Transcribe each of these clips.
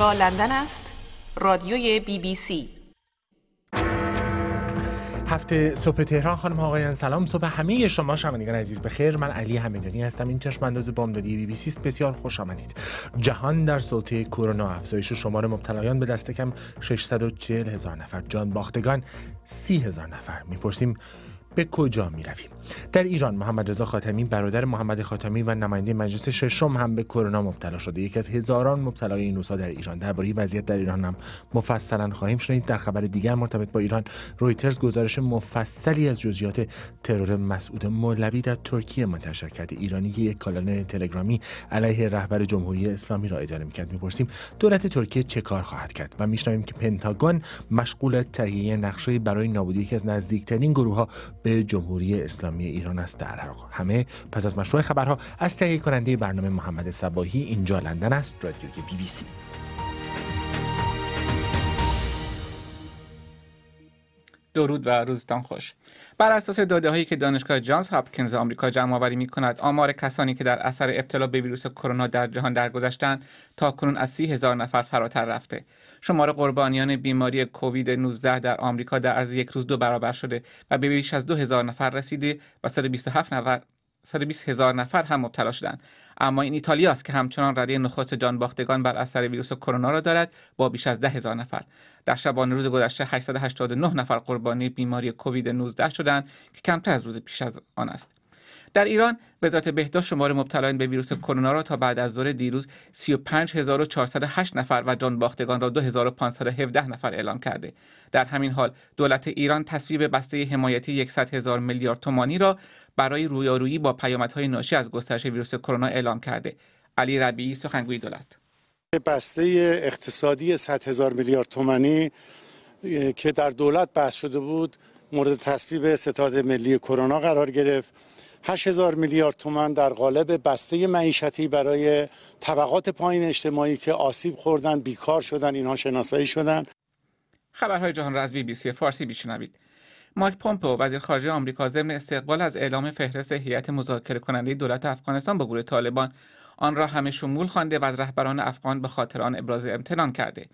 لندن است رادیوی بی بی سی هفته صبح تهران خانم آقایان سلام صبح همه شما شنوندگان عزیز بخیر من علی همدانی هستم این چشم انداز بامدادی بی بی سی است بسیار خوش آمدید جهان در سلطه کرونا افزایش شمار مبتلایان به دست کم 640 هزار نفر جان باختگان 30 هزار نفر میپرسیم به کجا می در ایران محمد رضا خاتمی برادر محمد خاتمی و نماینده مجلس ششم هم به کرونا مبتلا شده یکی از هزاران مبتلای این روزها در ایران درباره وضعیت در ایران هم مفصلا خواهیم شنید در خبر دیگر مرتبط با ایران رویترز گزارش مفصلی از جزئیات ترور مسعود مولوی در ترکیه منتشر کرده ایرانی که یک کانال تلگرامی علیه رهبر جمهوری اسلامی را اداره میکرد میپرسیم دولت ترکیه چه کار خواهد کرد و میشنویم که پنتاگون مشغول تهیه نقشه برای نابودی یکی از نزدیکترین گروهها به جمهوری اسلامی ایران است در همه پس از مشروع خبرها از تهیه کننده برنامه محمد سباهی اینجا لندن است رادیوی بی بی سی درود و روزتان خوش بر اساس داده هایی که دانشگاه جانز هاپکینز آمریکا جمع آوری می کند آمار کسانی که در اثر ابتلا به ویروس کرونا در جهان درگذشتند تا کنون از سی هزار نفر فراتر رفته شماره قربانیان بیماری کووید 19 در آمریکا در عرض یک روز دو برابر شده و به بیش از 2000 نفر رسیده و 127 نفر 120 هزار نفر هم مبتلا شدند اما این ایتالیا است که همچنان رده نخست باختگان بر اثر ویروس کرونا را دارد با بیش از ده هزار نفر در شبان روز گذشته 889 نفر قربانی بیماری کووید 19 شدند که کمتر از روز پیش از آن است در ایران وزارت بهداشت شمار مبتلایان به ویروس کرونا را تا بعد از ظهر دیروز 35408 نفر و جان باختگان را 2517 نفر اعلام کرده. در همین حال دولت ایران تصویب بسته حمایتی 100 هزار میلیارد تومانی را برای رویارویی با پیامدهای ناشی از گسترش ویروس کرونا اعلام کرده. علی ربیعی سخنگوی دولت بسته اقتصادی 100 هزار میلیارد تومانی که در دولت بحث شده بود مورد تصویب ستاد ملی کرونا قرار گرفت هزار میلیارد تومن در قالب بسته معیشتی برای طبقات پایین اجتماعی که آسیب خوردن بیکار شدن اینها شناسایی شدن خبرهای جهان را از بی بی سی فارسی بشنوید مایک پومپو وزیر خارجه آمریکا ضمن استقبال از اعلام فهرست هیئت مذاکره کننده دولت افغانستان با گروه طالبان آن را همه شمول خوانده و از رهبران افغان به خاطر آن ابراز امتنان کرده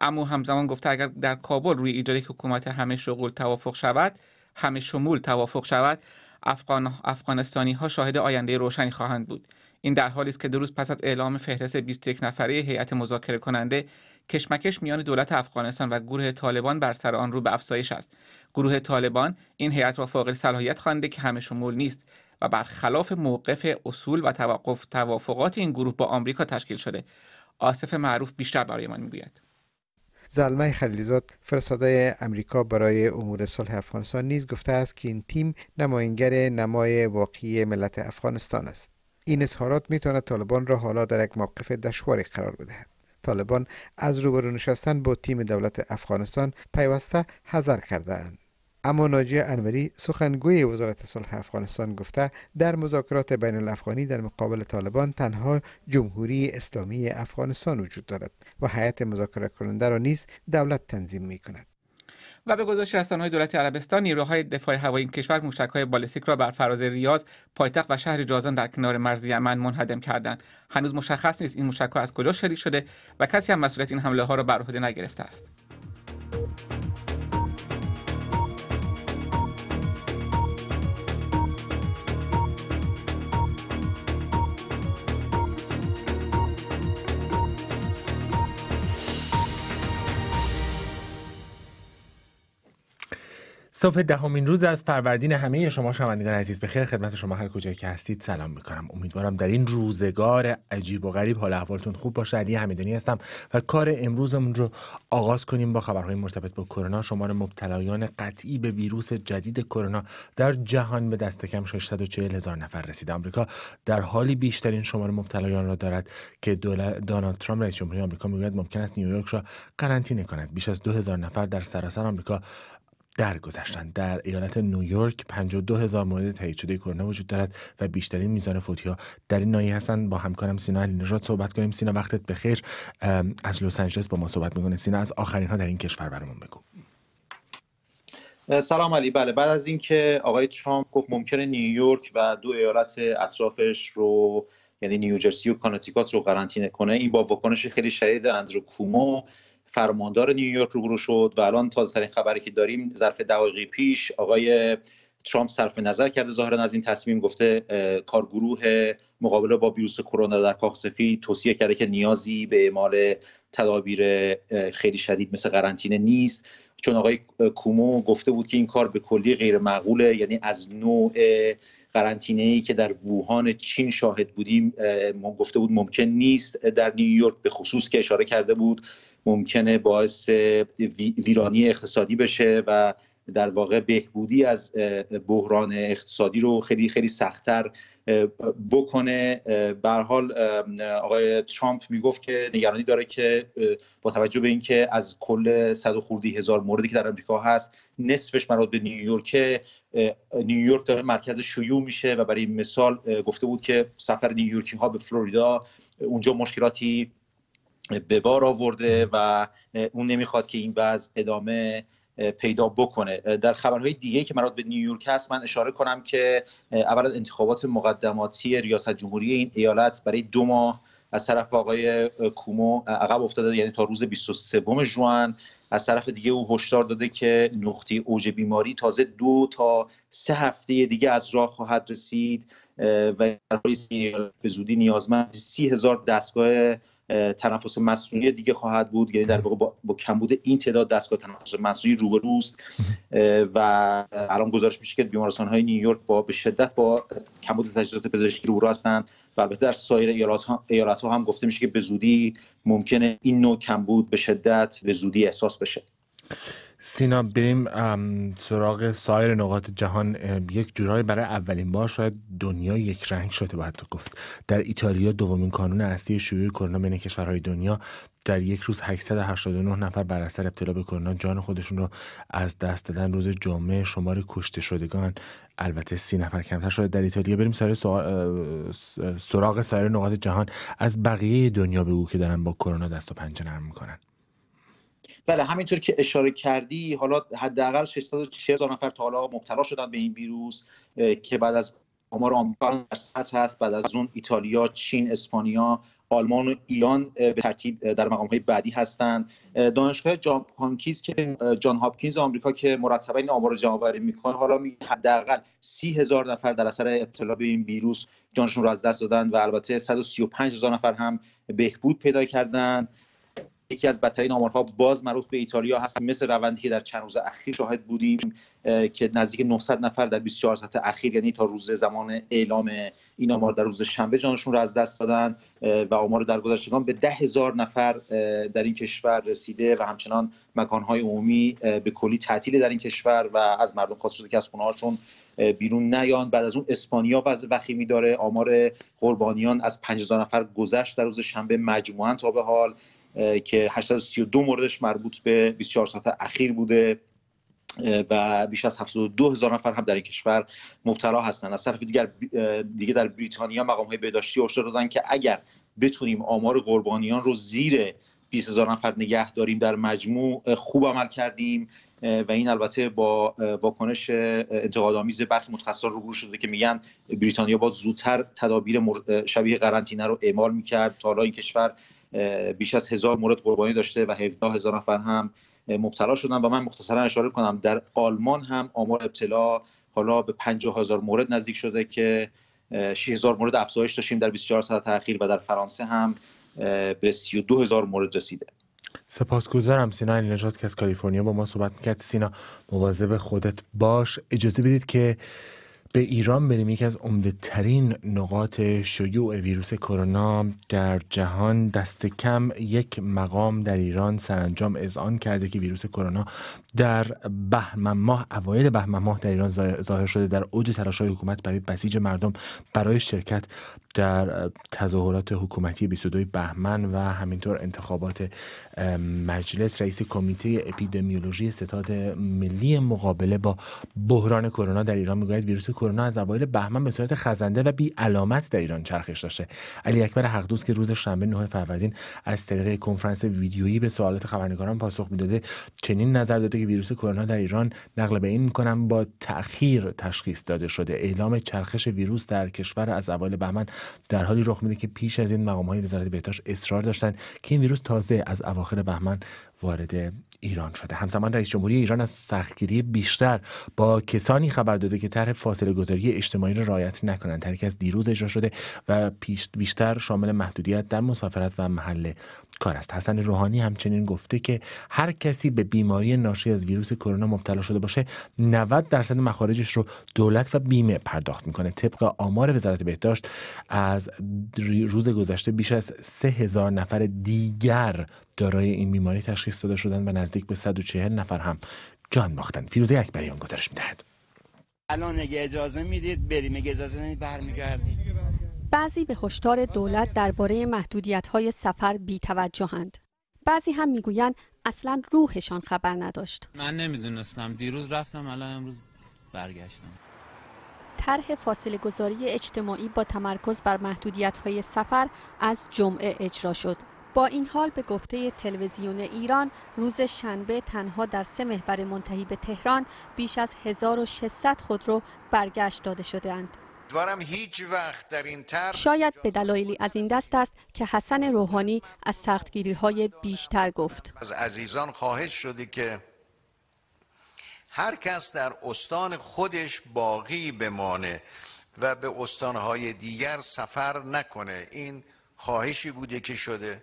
اما همزمان گفته اگر در کابل روی ایجاد حکومت همه شغل توافق شود همه شمول توافق شود افغان افغانستانی ها شاهد آینده روشنی خواهند بود این در حالی است که دو روز پس از اعلام فهرست 21 نفره هیئت مذاکره کننده کشمکش میان دولت افغانستان و گروه طالبان بر سر آن رو به افزایش است گروه طالبان این هیئت را فاقد صلاحیت خوانده که همه شمول نیست و برخلاف موقف اصول و توقف توافقات این گروه با آمریکا تشکیل شده آصف معروف بیشتر برای من میگوید زلمه خلیلزاد فرستاده امریکا برای امور صلح افغانستان نیز گفته است که این تیم نماینگر نمای واقعی ملت افغانستان است این اظهارات میتواند طالبان را حالا در یک موقف دشواری قرار بدهد طالبان از روبرو نشستن با تیم دولت افغانستان پیوسته حذر کرده اند. اما ناجی انوری سخنگوی وزارت صلح افغانستان گفته در مذاکرات بین الافغانی در مقابل طالبان تنها جمهوری اسلامی افغانستان وجود دارد و هیئت مذاکره کننده را نیز دولت تنظیم می کند. و به گزارش رسانه‌های دولت عربستان نیروهای دفاع هوایی این کشور موشک‌های بالستیک را بر فراز ریاض پایتخت و شهر جازان در کنار مرز یمن منهدم کردند هنوز مشخص نیست این موشک‌ها از کجا شلیک شده و کسی هم مسئولیت این حمله ها را بر عهده نگرفته است صبح دهمین روز از فروردین همه شما شنوندگان عزیز به خیر خدمت شما هر کجا که هستید سلام میکنم امیدوارم در این روزگار عجیب و غریب حال احوالتون خوب باشه علی همدانی هستم و کار امروزمون رو آغاز کنیم با خبرهای مرتبط با کرونا شمار مبتلایان قطعی به ویروس جدید کرونا در جهان به دست کم 640 هزار نفر رسید آمریکا در حالی بیشترین شمار مبتلایان را دارد که دونالد ترامپ رئیس جمهوری آمریکا میگوید ممکن است نیویورک را قرنطینه کند بیش از 2000 نفر در سراسر آمریکا درگذشتن در ایالت نیویورک 52 هزار مورد تایید شده کرونا وجود دارد و بیشترین میزان فوتیا در این ناحیه هستند با همکارم سینا علی صحبت کنیم سینا وقتت بخیر از لس آنجلس با ما صحبت میکنه سینا از آخرین ها در این کشور برامون بگو سلام علی بله بعد از اینکه آقای ترامپ گفت ممکنه نیویورک و دو ایالت اطرافش رو یعنی نیوجرسی و کاناتیکات رو قرنطینه کنه این با واکنش خیلی شدید اندرو کومو فرماندار نیویورک روبرو شد و الان تازه ترین خبری که داریم ظرف دقایقی پیش آقای ترامپ صرف نظر کرده ظاهرا از این تصمیم گفته کارگروه مقابله با ویروس کرونا در کاخ سفید توصیه کرده که نیازی به اعمال تدابیر خیلی شدید مثل قرنطینه نیست چون آقای کومو گفته بود که این کار به کلی غیر معقوله یعنی از نوع قرنطینه ای که در ووهان چین شاهد بودیم گفته بود ممکن نیست در نیویورک به خصوص که اشاره کرده بود ممکنه باعث ویرانی اقتصادی بشه و در واقع بهبودی از بحران اقتصادی رو خیلی خیلی سختتر بکنه به حال آقای ترامپ میگفت که نگرانی داره که با توجه به اینکه از کل صد و خوردی هزار موردی که در آمریکا هست نصفش مربوط به نیویورک نیویورک داره مرکز شیوع میشه و برای مثال گفته بود که سفر نیویورکی ها به فلوریدا اونجا مشکلاتی به بار آورده و اون نمیخواد که این وضع ادامه پیدا بکنه در خبرهای دیگه که مراد به نیویورک هست من اشاره کنم که اولا انتخابات مقدماتی ریاست جمهوری این ایالت برای دو ماه از طرف آقای کومو عقب افتاده یعنی تا روز 23 جوان از طرف دیگه او هشدار داده که نقطه اوج بیماری تازه دو تا سه هفته دیگه از راه خواهد رسید و به زودی نیازمند سی هزار دستگاه تنفس مصنوعی دیگه خواهد بود یعنی در واقع با, کمبود این تعداد دستگاه تنفس مصنوعی روبروست و الان گزارش میشه که بیمارستان های نیویورک با به شدت با کمبود تجهیزات پزشکی روبرو هستند و البته در سایر ایالات ها هم گفته میشه که به زودی ممکنه این نوع کمبود به شدت به زودی احساس بشه سینا بریم سراغ سایر نقاط جهان یک جورایی برای اولین بار شاید دنیا یک رنگ شده باید گفت در ایتالیا دومین کانون اصلی شیوع کرونا بین کشورهای دنیا در یک روز 889 نفر بر اثر ابتلا به کرونا جان خودشون رو از دست دادن روز جمعه شمار کشته شدگان البته سی نفر کمتر شده در ایتالیا بریم سراغ سراغ سایر نقاط جهان از بقیه دنیا بگو که دارن با کرونا دست و پنجه نرم میکنن بله همینطور که اشاره کردی حالا حداقل 640 هزار نفر تا حالا مبتلا شدن به این ویروس که بعد از آمار آمریکا در سطح هست بعد از اون ایتالیا چین اسپانیا آلمان و ایران به ترتیب در مقام بعدی هستند دانشگاه جان هاپکینز که جان هاپکینز آمریکا که مرتبا این آمار می میکنه حالا می حداقل سی هزار نفر در اثر ابتلا به این ویروس جانشون رو از دست دادن و البته 135 هزار نفر هم بهبود پیدا کردند یکی از بدترین آمارها باز مربوط به ایتالیا هست مثل روندی که در چند روز اخیر شاهد بودیم که نزدیک 900 نفر در 24 ساعت اخیر یعنی تا روز زمان اعلام این آمار در روز شنبه جانشون را از دست دادن و آمار در به ده هزار نفر در این کشور رسیده و همچنان مکانهای عمومی به کلی تعطیل در این کشور و از مردم خواست شده که از هاشون بیرون نیان بعد از اون اسپانیا وضع وخیمی داره آمار قربانیان از 5000 نفر گذشت در روز شنبه مجموعا تا به حال که 832 موردش مربوط به 24 ساعت اخیر بوده و بیش از 72 هزار نفر هم در این کشور مبتلا هستند از طرف دیگر دیگه در بریتانیا مقام های بهداشتی هشدار دادن که اگر بتونیم آمار قربانیان رو زیر 20 هزار نفر نگه داریم در مجموع خوب عمل کردیم و این البته با واکنش انتقادآمیز برخی متخصصان روبرو شده که میگن بریتانیا با زودتر تدابیر شبیه قرنطینه رو اعمال میکرد تا حالا این کشور بیش از هزار مورد قربانی داشته و 17 هزار نفر هم مبتلا شدن و من مختصرا اشاره کنم در آلمان هم آمار ابتلا حالا به 50 هزار مورد نزدیک شده که هزار مورد افزایش داشتیم در 24 ساعت تاخیر و در فرانسه هم به 32 هزار مورد رسیده سپاسگزارم سینا علی نجات که از کالیفرنیا با ما صحبت میکرد سینا مواظب خودت باش اجازه بدید که به ایران بریم یکی از عمده ترین نقاط شیوع ویروس کرونا در جهان دست کم یک مقام در ایران سرانجام اذعان کرده که ویروس کرونا در بهمن ماه اوایل بهمن ماه در ایران ظاهر شده در اوج های حکومت برای بسیج مردم برای شرکت در تظاهرات حکومتی 22 بهمن و همینطور انتخابات مجلس رئیس کمیته اپیدمیولوژی ستاد ملی مقابله با بحران کرونا در ایران میگوید ویروس کرونا از اوایل بهمن به صورت خزنده و بی علامت در ایران چرخش داشته علی اکبر حقدوست که روز شنبه 9 فروردین از طریق کنفرانس ویدیویی به سوالات خبرنگاران پاسخ میداده چنین نظر داده ویروس کرونا در ایران نقل به این میکنم با تاخیر تشخیص داده شده اعلام چرخش ویروس در کشور از اوایل بهمن در حالی رخ میده که پیش از این مقام های وزارت بهداشت اصرار داشتند که این ویروس تازه از اواخر بهمن وارد ایران شده همزمان رئیس جمهوری ایران از سختگیری بیشتر با کسانی خبر داده که طرح فاصله گذاری اجتماعی را رعایت نکنند طرحی از دیروز اجرا شده و پیش بیشتر شامل محدودیت در مسافرت و محله کار است حسن روحانی همچنین گفته که هر کسی به بیماری ناشی از ویروس کرونا مبتلا شده باشه 90 درصد مخارجش رو دولت و بیمه پرداخت میکنه طبق آمار وزارت بهداشت از روز گذشته بیش از 3000 نفر دیگر دارای این بیماری تشخیص داده شدن و نزدیک به 140 نفر هم جان باختن فیروزه اکبریان گزارش میدهد الان اگه اجازه میدید بریم اگه اجازه ندید برمیگردیم بعضی به هشدار دولت درباره های سفر توجهند بعضی هم میگویند اصلا روحشان خبر نداشت. من نمیدونستم دیروز رفتم الان امروز برگشتم. طرح فاصله گذاری اجتماعی با تمرکز بر محدودیت های سفر از جمعه اجرا شد. با این حال به گفته تلویزیون ایران روز شنبه تنها در سه محور منتهی به تهران بیش از 1600 خودرو برگشت داده شده اند. امیدوارم هیچ وقت در این طرح شاید به دلایلی از این دست است که حسن روحانی از سختگیری های بیشتر گفت از عزیزان خواهش شده که هر کس در استان خودش باقی بمانه و به استانهای دیگر سفر نکنه این خواهشی بوده که شده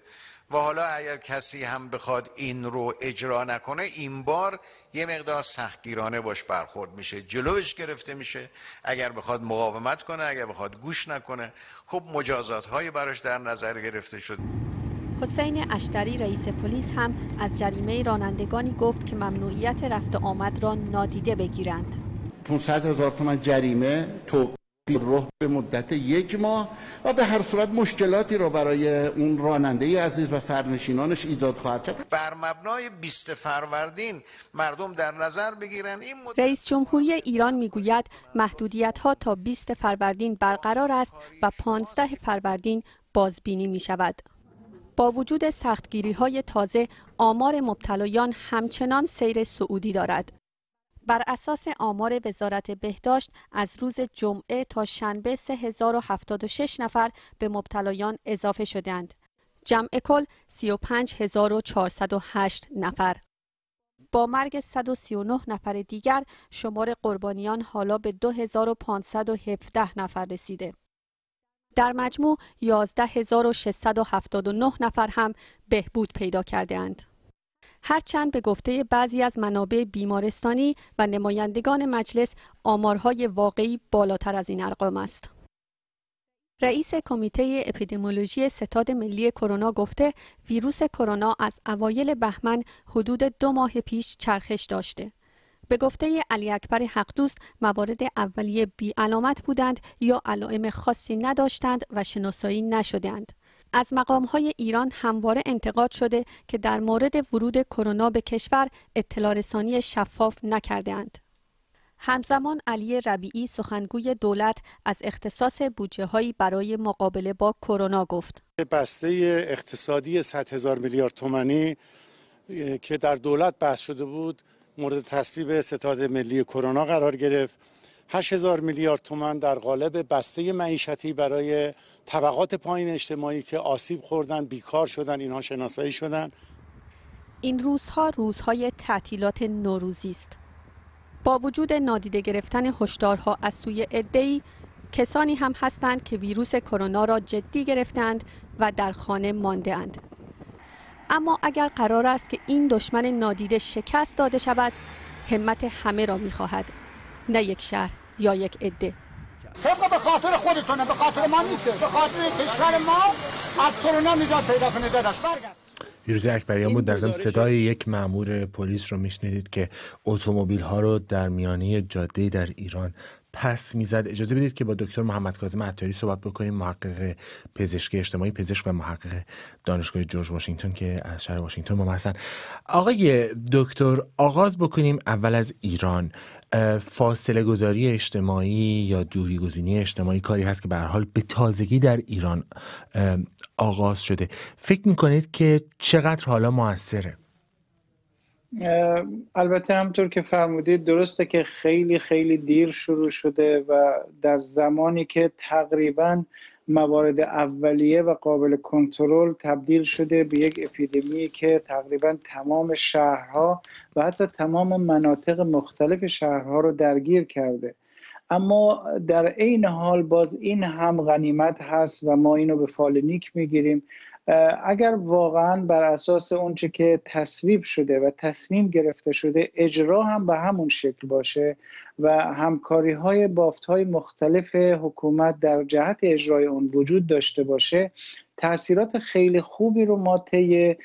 و حالا اگر کسی هم بخواد این رو اجرا نکنه این بار یه مقدار سختگیرانه باش برخورد میشه جلوش گرفته میشه اگر بخواد مقاومت کنه اگر بخواد گوش نکنه خب مجازات های براش در نظر گرفته شد حسین اشتری رئیس پلیس هم از جریمه رانندگانی گفت که ممنوعیت رفت آمد را نادیده بگیرند 500 هزار تومن جریمه تو روح به مدت یک ماه و به هر صورت مشکلاتی را برای اون راننده عزیز و سرنشینانش ایجاد خواهد کرد بر مبنای 20 فروردین مردم در نظر بگیرن این رئیس جمهوری ایران میگوید محدودیت ها تا 20 فروردین برقرار است و 15 فروردین بازبینی می شود با وجود سختگیری های تازه آمار مبتلایان همچنان سیر سعودی دارد بر اساس آمار وزارت بهداشت از روز جمعه تا شنبه 3076 نفر به مبتلایان اضافه شدند. جمع کل 35408 نفر. با مرگ 139 نفر دیگر شمار قربانیان حالا به 2517 نفر رسیده. در مجموع 11679 نفر هم بهبود پیدا کرده اند. هرچند به گفته بعضی از منابع بیمارستانی و نمایندگان مجلس آمارهای واقعی بالاتر از این ارقام است. رئیس کمیته اپیدمیولوژی ستاد ملی کرونا گفته ویروس کرونا از اوایل بهمن حدود دو ماه پیش چرخش داشته. به گفته علی اکبر حقدوست موارد اولیه بی علامت بودند یا علائم خاصی نداشتند و شناسایی نشدند. از مقامهای ایران همواره انتقاد شده که در مورد ورود کرونا به کشور اطلاع رسانی شفاف اند. همزمان علی ربیعی سخنگوی دولت از اختصاص بودجه هایی برای مقابله با کرونا گفت. بسته اقتصادی 100 هزار میلیارد تومانی که در دولت بحث شده بود مورد تصویب ستاد ملی کرونا قرار گرفت هزار میلیارد تومن در قالب بسته معیشتی برای طبقات پایین اجتماعی که آسیب خوردن بیکار شدن اینها شناسایی شدن این روزها روزهای تعطیلات نوروزی است با وجود نادیده گرفتن هشدارها از سوی عدهای کسانی هم هستند که ویروس کرونا را جدی گرفتند و در خانه مانده اند. اما اگر قرار است که این دشمن نادیده شکست داده شود همت همه را میخواهد نه یک شهر یا یک عده طبق به خاطر خودتونه به خاطر ما نیست به خاطر کشور ما از کرونا نجات پیدا کنه داداش برگرد فیروزه اکبریامو در ضمن صدای یک مامور پلیس رو میشنیدید که اتومبیل ها رو در میانه جاده در ایران پس میزد اجازه بدید که با دکتر محمد کاظم عطاری صحبت بکنیم محقق پزشکی اجتماعی پزشک و محقق دانشگاه جورج واشنگتن که از شهر واشنگتن ما هستن آقای دکتر آغاز بکنیم اول از ایران فاصله گذاری اجتماعی یا دوری گزینی اجتماعی کاری هست که به حال به تازگی در ایران آغاز شده فکر میکنید که چقدر حالا موثره البته همطور که فرمودید درسته که خیلی خیلی دیر شروع شده و در زمانی که تقریبا موارد اولیه و قابل کنترل تبدیل شده به یک اپیدمی که تقریبا تمام شهرها و حتی تمام مناطق مختلف شهرها رو درگیر کرده اما در عین حال باز این هم غنیمت هست و ما اینو به فال نیک میگیریم اگر واقعا بر اساس اونچه که تصویب شده و تصمیم گرفته شده اجرا هم به همون شکل باشه و همکاری های بافت های مختلف حکومت در جهت اجرای اون وجود داشته باشه تاثیرات خیلی خوبی رو ما طی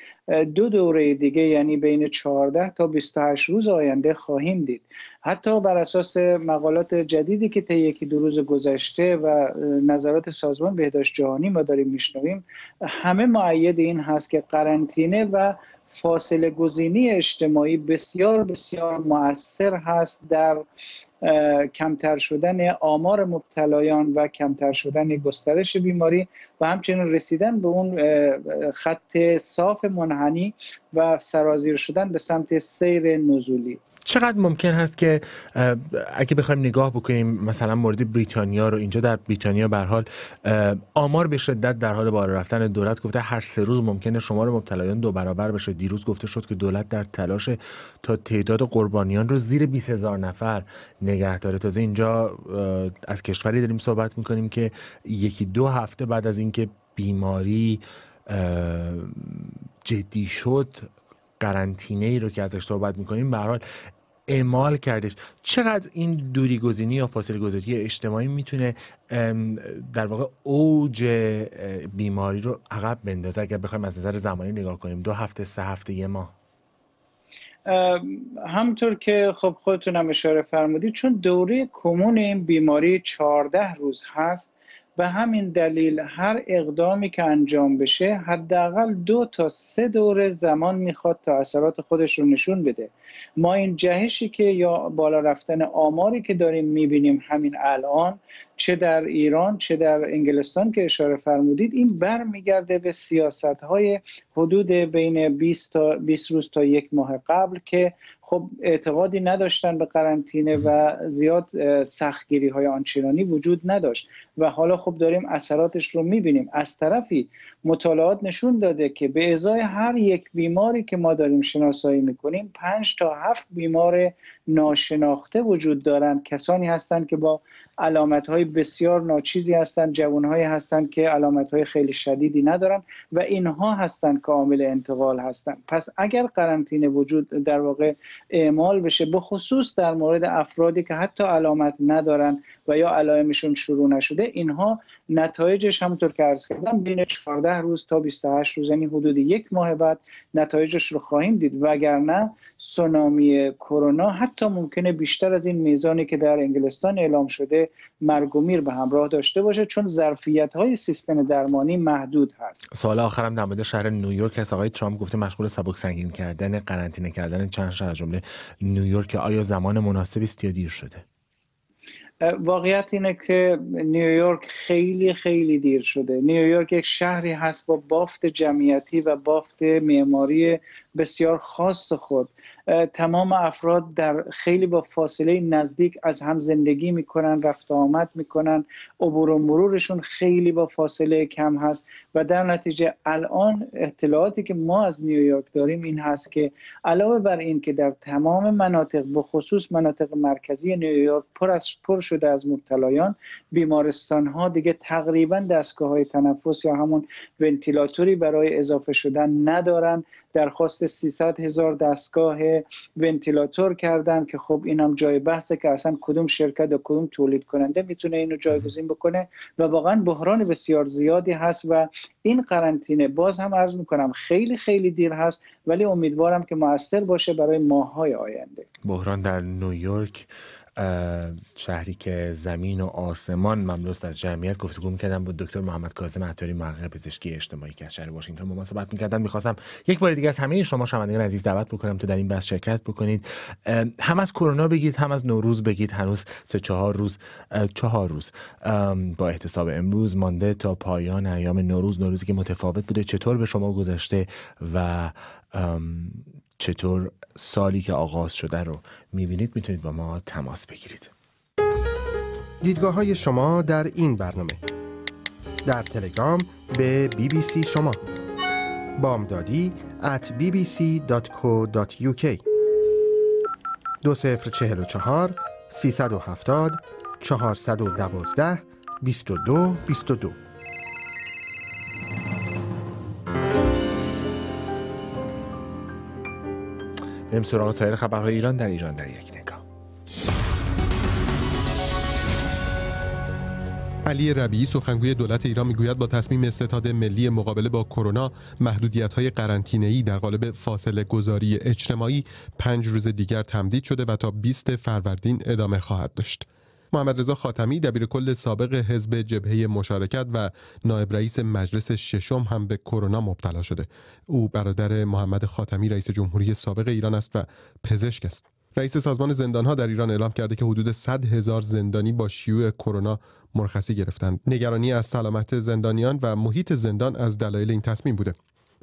دو دوره دیگه یعنی بین 14 تا 28 روز آینده خواهیم دید حتی بر اساس مقالات جدیدی که طی یکی دو روز گذشته و نظرات سازمان بهداشت جهانی ما داریم میشنویم همه معید این هست که قرنطینه و فاصله گزینی اجتماعی بسیار بسیار مؤثر هست در کمتر شدن آمار مبتلایان و کمتر شدن گسترش بیماری و همچنین رسیدن به اون خط صاف منحنی و سرازیر شدن به سمت سیر نزولی چقدر ممکن هست که اگه بخوایم نگاه بکنیم مثلا مورد بریتانیا رو اینجا در بریتانیا به حال آمار به شدت در حال بالا رفتن دولت گفته هر سه روز ممکنه شمار مبتلایان دو برابر بشه دیروز گفته شد که دولت در تلاش تا تعداد قربانیان رو زیر 20 هزار نفر نگه داره تازه اینجا از کشوری داریم صحبت میکنیم که یکی دو هفته بعد از اینکه بیماری جدی شد قرنطینه ای رو که ازش صحبت میکنیم به حال اعمال کردش چقدر این دوری گزینی یا فاصله گذاری اجتماعی میتونه در واقع اوج بیماری رو عقب بندازه اگر بخوایم از نظر زمانی نگاه کنیم دو هفته سه هفته یه ماه همطور که خب خودتون هم اشاره فرمودید چون دوره کمون این بیماری 14 روز هست به همین دلیل هر اقدامی که انجام بشه حداقل دو تا سه دوره زمان میخواد تا اثرات خودش رو نشون بده ما این جهشی که یا بالا رفتن آماری که داریم میبینیم همین الان چه در ایران چه در انگلستان که اشاره فرمودید این برمیگرده به سیاست های حدود بین 20, تا 20 روز تا یک ماه قبل که خب اعتقادی نداشتن به قرنطینه و زیاد سختگیری های آنچنانی وجود نداشت و حالا خب داریم اثراتش رو میبینیم از طرفی مطالعات نشون داده که به ازای هر یک بیماری که ما داریم شناسایی میکنیم پنج تا هفت بیمار ناشناخته وجود دارند کسانی هستند که با علامت های بسیار ناچیزی هستند جوان هستند که علامت های خیلی شدیدی ندارن و اینها هستند که عامل انتقال هستند پس اگر قرنطینه وجود در واقع اعمال بشه به خصوص در مورد افرادی که حتی علامت ندارن و یا علائمشون شروع نشده اینها نتایجش همونطور که عرض کردم بین 14 روز تا 28 روز یعنی حدود یک ماه بعد نتایجش رو خواهیم دید وگرنه سونامی کرونا حتی ممکنه بیشتر از این میزانی که در انگلستان اعلام شده مرگ و میر به همراه داشته باشه چون ظرفیت های سیستم درمانی محدود هست سوال آخرم در مورد شهر نیویورک هست آقای ترامپ گفته مشغول سبک سنگین کردن قرنطینه کردن چند شهر جمله نیویورک آیا زمان مناسبی است یا دیر شده واقعیت اینه که نیویورک خیلی خیلی دیر شده نیویورک یک شهری هست با بافت جمعیتی و بافت معماری بسیار خاص خود تمام افراد در خیلی با فاصله نزدیک از هم زندگی میکنن رفت آمد میکنن عبور و مرورشون خیلی با فاصله کم هست و در نتیجه الان اطلاعاتی که ما از نیویورک داریم این هست که علاوه بر این که در تمام مناطق به خصوص مناطق مرکزی نیویورک پر از پر شده از مبتلایان بیمارستان ها دیگه تقریبا دستگاه های تنفس یا همون ونتیلاتوری برای اضافه شدن ندارن درخواست 300 هزار دستگاه ونتیلاتور کردن که خب این هم جای بحثه که اصلا کدوم شرکت و کدوم تولید کننده میتونه اینو جایگزین بکنه و واقعا بحران بسیار زیادی هست و این قرنطینه باز هم عرض میکنم خیلی خیلی دیر هست ولی امیدوارم که موثر باشه برای ماههای آینده بحران در نیویورک شهری که زمین و آسمان مملوست از جمعیت گفتگو میکردم با دکتر محمد کاظم عطاری محقق پزشکی اجتماعی که از شهر واشنگتن با ما صحبت میکردم میخواستم یک بار دیگه از همه شما شنوندگان عزیز دعوت بکنم تا در این بحث شرکت بکنید هم از کرونا بگید هم از نوروز بگید هنوز سه چهار روز چهار روز با احتساب امروز مانده تا پایان ایام نوروز نوروزی که متفاوت بوده چطور به شما گذشته و چطور سالی که آغاز شده رو میبینید میتونید با ما تماس بگیرید دیدگاه های شما در این برنامه در تلگرام به BBC شما بامدادی at bbc.co.uk دو سفر چهل و چهار سی سد و هفتاد چهار سد و دوازده بیست و دو بیست و دو بریم سراغ سایر خبرهای ایران در ایران در یک نگاه علی ربیعی سخنگوی دولت ایران میگوید با تصمیم ستاد ملی مقابله با کرونا محدودیت‌های قرنطینه‌ای در قالب فاصله گذاری اجتماعی پنج روز دیگر تمدید شده و تا 20 فروردین ادامه خواهد داشت. محمد رضا خاتمی دبیر کل سابق حزب جبهه مشارکت و نایب رئیس مجلس ششم هم به کرونا مبتلا شده او برادر محمد خاتمی رئیس جمهوری سابق ایران است و پزشک است رئیس سازمان زندانها در ایران اعلام کرده که حدود 100 هزار زندانی با شیوع کرونا مرخصی گرفتند. نگرانی از سلامت زندانیان و محیط زندان از دلایل این تصمیم بوده.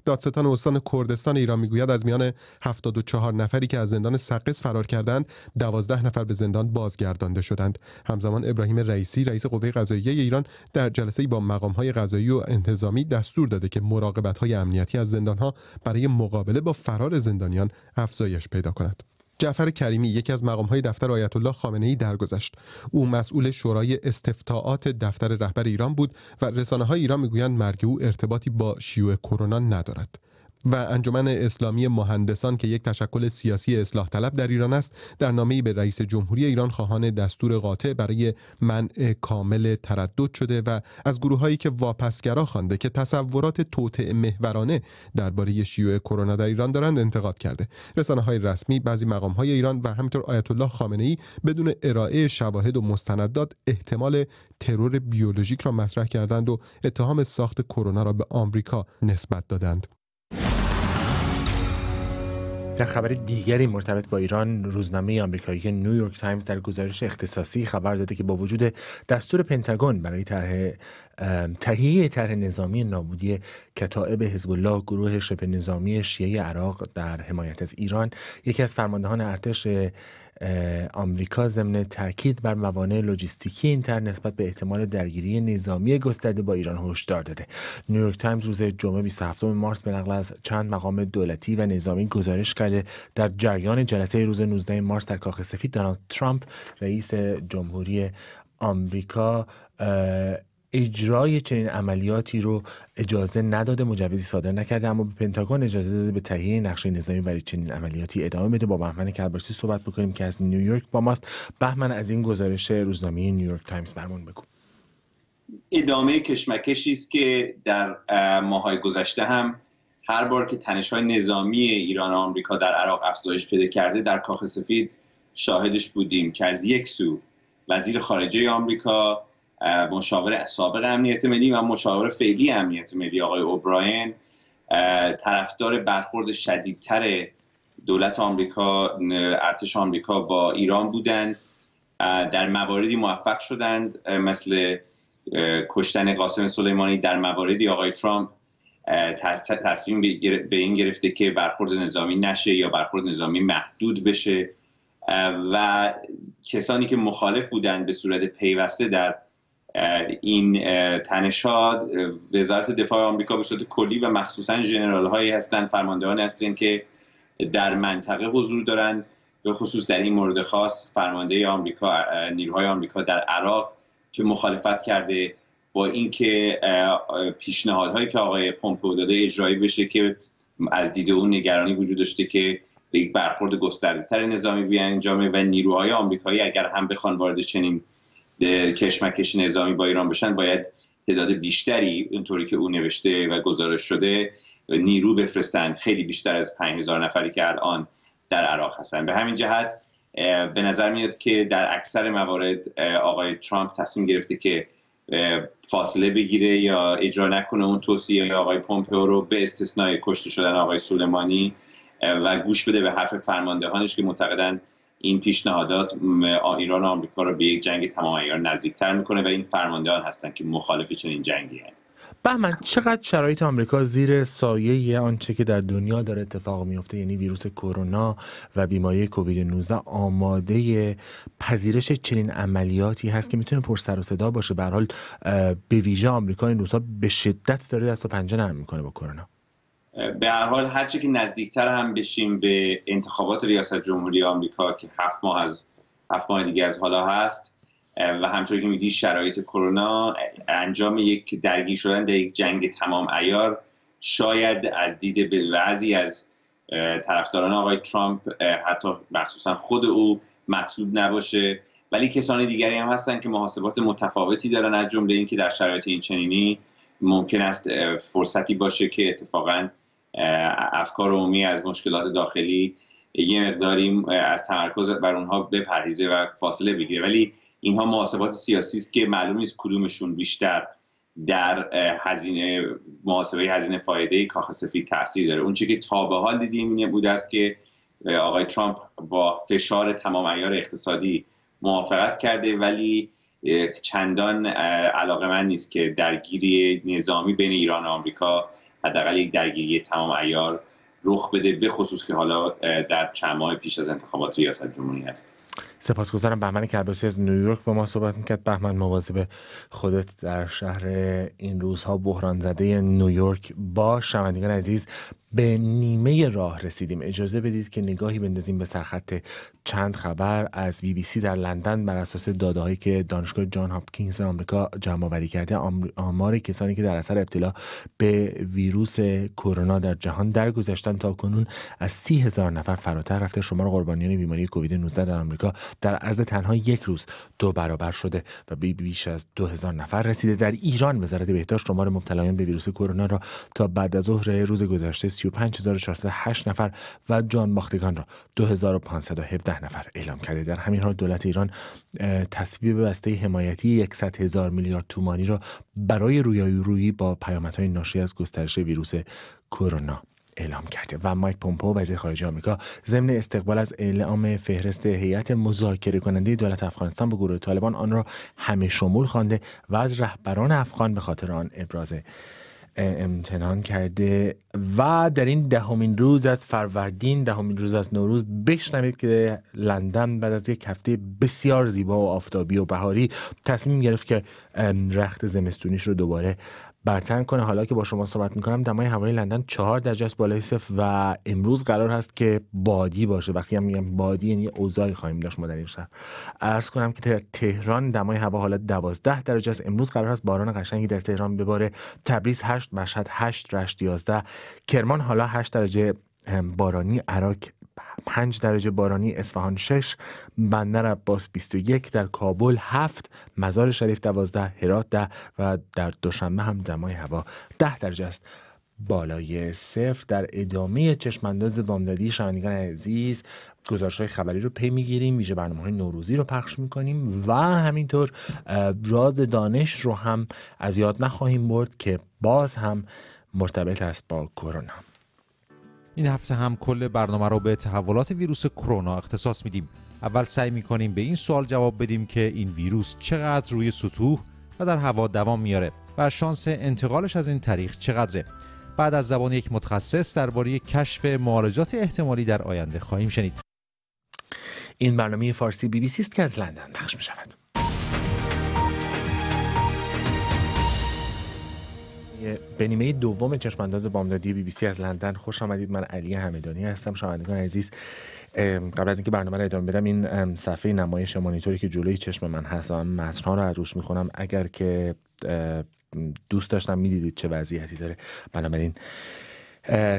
دادستان استان کردستان ایران میگوید از میان 74 نفری که از زندان سقز فرار کردند 12 نفر به زندان بازگردانده شدند همزمان ابراهیم رئیسی رئیس قوه قضاییه ایران در جلسه با مقام های قضایی و انتظامی دستور داده که مراقبت های امنیتی از زندان ها برای مقابله با فرار زندانیان افزایش پیدا کند جعفر کریمی یکی از مقامهای دفتر آیت الله خامنه ای درگذشت او مسئول شورای استفتاعات دفتر رهبر ایران بود و رسانه های ایران میگویند مرگ او ارتباطی با شیوع کرونا ندارد و انجمن اسلامی مهندسان که یک تشکل سیاسی اصلاح طلب در ایران است در نامه‌ای به رئیس جمهوری ایران خواهان دستور قاطع برای منع کامل تردد شده و از گروههایی که واپسگرا خوانده که تصورات توطعه محورانه درباره شیوع کرونا در ایران دارند انتقاد کرده رسانه های رسمی بعضی مقام های ایران و همینطور آیت الله خامنه ای بدون ارائه شواهد و مستندات احتمال ترور بیولوژیک را مطرح کردند و اتهام ساخت کرونا را به آمریکا نسبت دادند در خبر دیگری مرتبط با ایران روزنامه آمریکایی نیویورک تایمز در گزارش اختصاصی خبر داده که با وجود دستور پنتاگون برای طرح تهیه طرح نظامی نابودی کتائب حزب الله گروه شبه نظامی شیعه عراق در حمایت از ایران یکی از فرماندهان ارتش آمریکا ضمن تاکید بر موانع لوجستیکی این تر نسبت به احتمال درگیری نظامی گسترده با ایران هشدار داده نیویورک تایمز روز جمعه 27 مارس به نقل از چند مقام دولتی و نظامی گزارش کرده در جریان جلسه روز 19 مارس در کاخ سفید دانالد ترامپ رئیس جمهوری آمریکا اجرای چنین عملیاتی رو اجازه نداده مجوزی صادر نکرده اما به پنتاگون اجازه داده به تهیه نقشه نظامی برای چنین عملیاتی ادامه بده با بهمن کلباشی صحبت بکنیم که از نیویورک با ماست بهمن از این گزارش روزنامه نیویورک تایمز برمون بگو ادامه کشمکشی است که در ماهای گذشته هم هر بار که تنش های نظامی ایران و آمریکا در عراق افزایش پیدا کرده در کاخ سفید شاهدش بودیم که از یک سو وزیر خارجه آمریکا مشاور سابق امنیت ملی و مشاور فعلی امنیت ملی آقای اوبراین طرفدار برخورد شدیدتر دولت آمریکا ارتش آمریکا با ایران بودند در مواردی موفق شدند مثل کشتن قاسم سلیمانی در مواردی آقای ترامپ تصمیم به این گرفته که برخورد نظامی نشه یا برخورد نظامی محدود بشه و کسانی که مخالف بودند به صورت پیوسته در این تنشاد وزارت دفاع آمریکا به صورت کلی و مخصوصا جنرال هایی هستند فرماندهان هستند که در منطقه حضور دارند به خصوص در این مورد خاص فرمانده آمریکا نیروهای آمریکا در عراق که مخالفت کرده با اینکه پیشنهادهایی که آقای پومپو داده اجرایی بشه که از دید اون نگرانی وجود داشته که به یک برخورد گستردهتر نظامی بیانجامه و نیروهای آمریکایی اگر هم بخوان وارد چنین کشمکش نظامی با ایران بشن باید تعداد بیشتری اونطوری که او نوشته و گزارش شده نیرو بفرستند خیلی بیشتر از 5000 نفری که الان در عراق هستند به همین جهت به نظر میاد که در اکثر موارد آقای ترامپ تصمیم گرفته که فاصله بگیره یا اجرا نکنه اون توصیه یا آقای پومپئو رو به استثنای کشته شدن آقای سلیمانی و گوش بده به حرف فرماندهانش که معتقدند این پیشنهادات ایران و آمریکا رو به یک جنگ تمام ایران نزدیکتر میکنه و این فرماندهان هستند که مخالف چنین جنگی هستند بهمن چقدر شرایط آمریکا زیر سایه آنچه که در دنیا داره اتفاق میفته یعنی ویروس کرونا و بیماری کووید 19 آماده پذیرش چنین عملیاتی هست که میتونه پر سر و صدا باشه به حال به ویژه آمریکا این روزها به شدت داره دست و پنجه نرم میکنه با کرونا به هر حال هرچی که نزدیکتر هم بشیم به انتخابات ریاست جمهوری آمریکا که هفت ماه از هفت ماه دیگه از حالا هست و همطور که میگی شرایط کرونا انجام یک درگیر شدن در یک جنگ تمام ایار شاید از دید بعضی از طرفداران آقای ترامپ حتی مخصوصا خود او مطلوب نباشه ولی کسان دیگری هم هستن که محاسبات متفاوتی دارن از جمله اینکه در شرایط این چنینی ممکن است فرصتی باشه که اتفاقاً افکار عمومی از مشکلات داخلی یه مقداری از تمرکز بر اونها بپریزه و فاصله بگیره ولی اینها محاسبات سیاسی است که معلوم نیست کدومشون بیشتر در هزینه محاسبه هزینه فایده کاخ سفید تاثیر داره اون چی که تا به حال دیدیم اینه بوده است که آقای ترامپ با فشار تمام عیار اقتصادی موافقت کرده ولی چندان علاقه من نیست که درگیری نظامی بین ایران و آمریکا حداقل یک درگیری تمام ایار رخ بده به خصوص که حالا در چند ماه پیش از انتخابات ریاست جمهوری هست سپاسگزارم بهمن کرباسی از نیویورک با ما صحبت میکرد بهمن مواظب خودت در شهر این روزها بحران زده نیویورک با شنوندگان عزیز به نیمه راه رسیدیم اجازه بدید که نگاهی بندازیم به سرخط چند خبر از بی بی سی در لندن بر اساس داده هایی که دانشگاه جان هاپکینز آمریکا جمع آوری کرده آمار کسانی که در اثر ابتلا به ویروس کرونا در جهان درگذشتن تا کنون از سی هزار نفر فراتر رفته شمار قربانیان بیماری کووید 19 در در عرض تنها یک روز دو برابر شده و بیش از 2000 نفر رسیده در ایران وزارت بهداشت شمار مبتلایان به ویروس کرونا را تا بعد از ظهر روز گذشته 35408 نفر و جان باختگان را 2517 نفر اعلام کرده در همین حال دولت ایران تصویب بسته حمایتی 100 هزار میلیارد تومانی را برای رویارویی با پیامدهای ناشی از گسترش ویروس کرونا اعلام کرده و مایک پومپو وزیر خارجه آمریکا ضمن استقبال از اعلام فهرست هیئت مذاکره کننده دولت افغانستان به گروه طالبان آن را همه شمول خوانده و از رهبران افغان به خاطر آن ابراز امتنان کرده و در این دهمین روز از فروردین دهمین روز از نوروز بشنوید که لندن بعد از یک هفته بسیار زیبا و آفتابی و بهاری تصمیم گرفت که رخت زمستونیش رو دوباره برتن کنه حالا که با شما صحبت میکنم دمای هوای لندن چهار درجه است بالای صفر و امروز قرار هست که بادی باشه وقتی هم میگم بادی یعنی اوضاعی خواهیم داشت ما در این شهر عرض کنم که در تهران دمای هوا حالا دوازده درجه است امروز قرار هست باران قشنگی در تهران بباره تبریز هشت مشهد هشت رشت یازده کرمان حالا هشت درجه بارانی عراک 5 درجه بارانی اصفهان 6 بندر عباس 21 در کابل 7 مزار شریف 12 هرات 10 و در دوشنبه هم دمای هوا 10 درجه است بالای صفر در ادامه چشمانداز بامدادی شنوندگان عزیز گزارش های خبری رو پی میگیریم ویژه برنامه های نوروزی رو پخش میکنیم و همینطور راز دانش رو هم از یاد نخواهیم برد که باز هم مرتبط است با کرونا این هفته هم کل برنامه رو به تحولات ویروس کرونا اختصاص میدیم اول سعی میکنیم به این سوال جواب بدیم که این ویروس چقدر روی سطوح و در هوا دوام میاره و شانس انتقالش از این طریق چقدره بعد از زبان یک متخصص درباره کشف معالجات احتمالی در آینده خواهیم شنید این برنامه فارسی بی بی سی است که از لندن پخش می شود. به نیمه دوم چشمانداز بامدادی بی بی سی از لندن خوش آمدید من علی همدانی هستم شنوندگان عزیز قبل از اینکه برنامه را ادامه بدم این صفحه نمایش مانیتوری که جلوی چشم من هستم متنها رو از روش میخونم اگر که دوست داشتم میدیدید چه وضعیتی داره بنابراین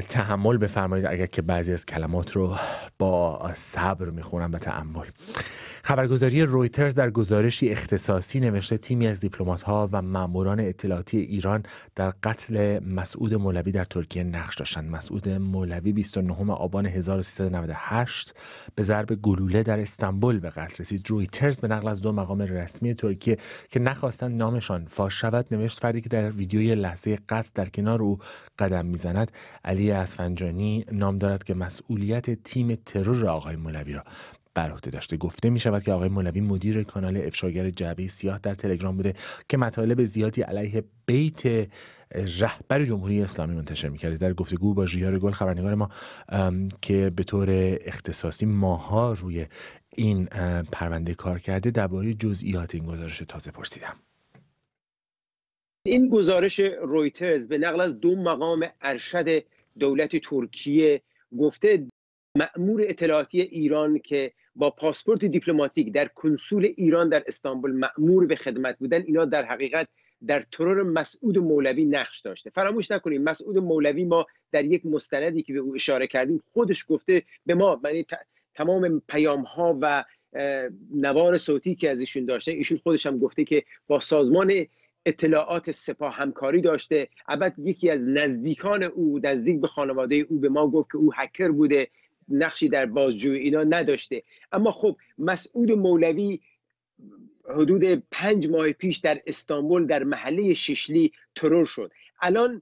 تحمل بفرمایید اگر که بعضی از کلمات رو با صبر میخونم و تحمل خبرگزاری رویترز در گزارشی اختصاصی نوشته تیمی از دیپلمات‌ها و ماموران اطلاعاتی ایران در قتل مسعود مولوی در ترکیه نقش داشتند. مسعود مولوی 29 آبان 1398 به ضرب گلوله در استانبول به قتل رسید. رویترز به نقل از دو مقام رسمی ترکیه که نخواستند نامشان فاش شود نوشت فردی که در ویدیوی لحظه قتل در کنار او قدم میزند علی اسفنجانی نام دارد که مسئولیت تیم ترور آقای مولوی را بر داشته گفته می شود که آقای مولوی مدیر کانال افشاگر جعبه سیاه در تلگرام بوده که مطالب زیادی علیه بیت رهبر جمهوری اسلامی منتشر میکرده در گفتگو با ژیار گل خبرنگار ما که به طور اختصاصی ماها روی این پرونده کار کرده درباره جزئیات این گزارش تازه پرسیدم این گزارش رویترز به نقل از دو مقام ارشد دولت ترکیه گفته مأمور اطلاعاتی ایران که با پاسپورت دیپلماتیک در کنسول ایران در استانبول مأمور به خدمت بودن اینا در حقیقت در ترور مسعود مولوی نقش داشته فراموش نکنیم مسعود مولوی ما در یک مستندی که به او اشاره کردیم خودش گفته به ما یعنی تمام پیام ها و نوار صوتی که از ایشون داشته ایشون خودش هم گفته که با سازمان اطلاعات سپاه همکاری داشته البته یکی از نزدیکان او نزدیک به خانواده او به ما گفت که او هکر بوده نقشی در بازجوی اینا نداشته اما خب مسعود مولوی حدود پنج ماه پیش در استانبول در محله شیشلی ترور شد الان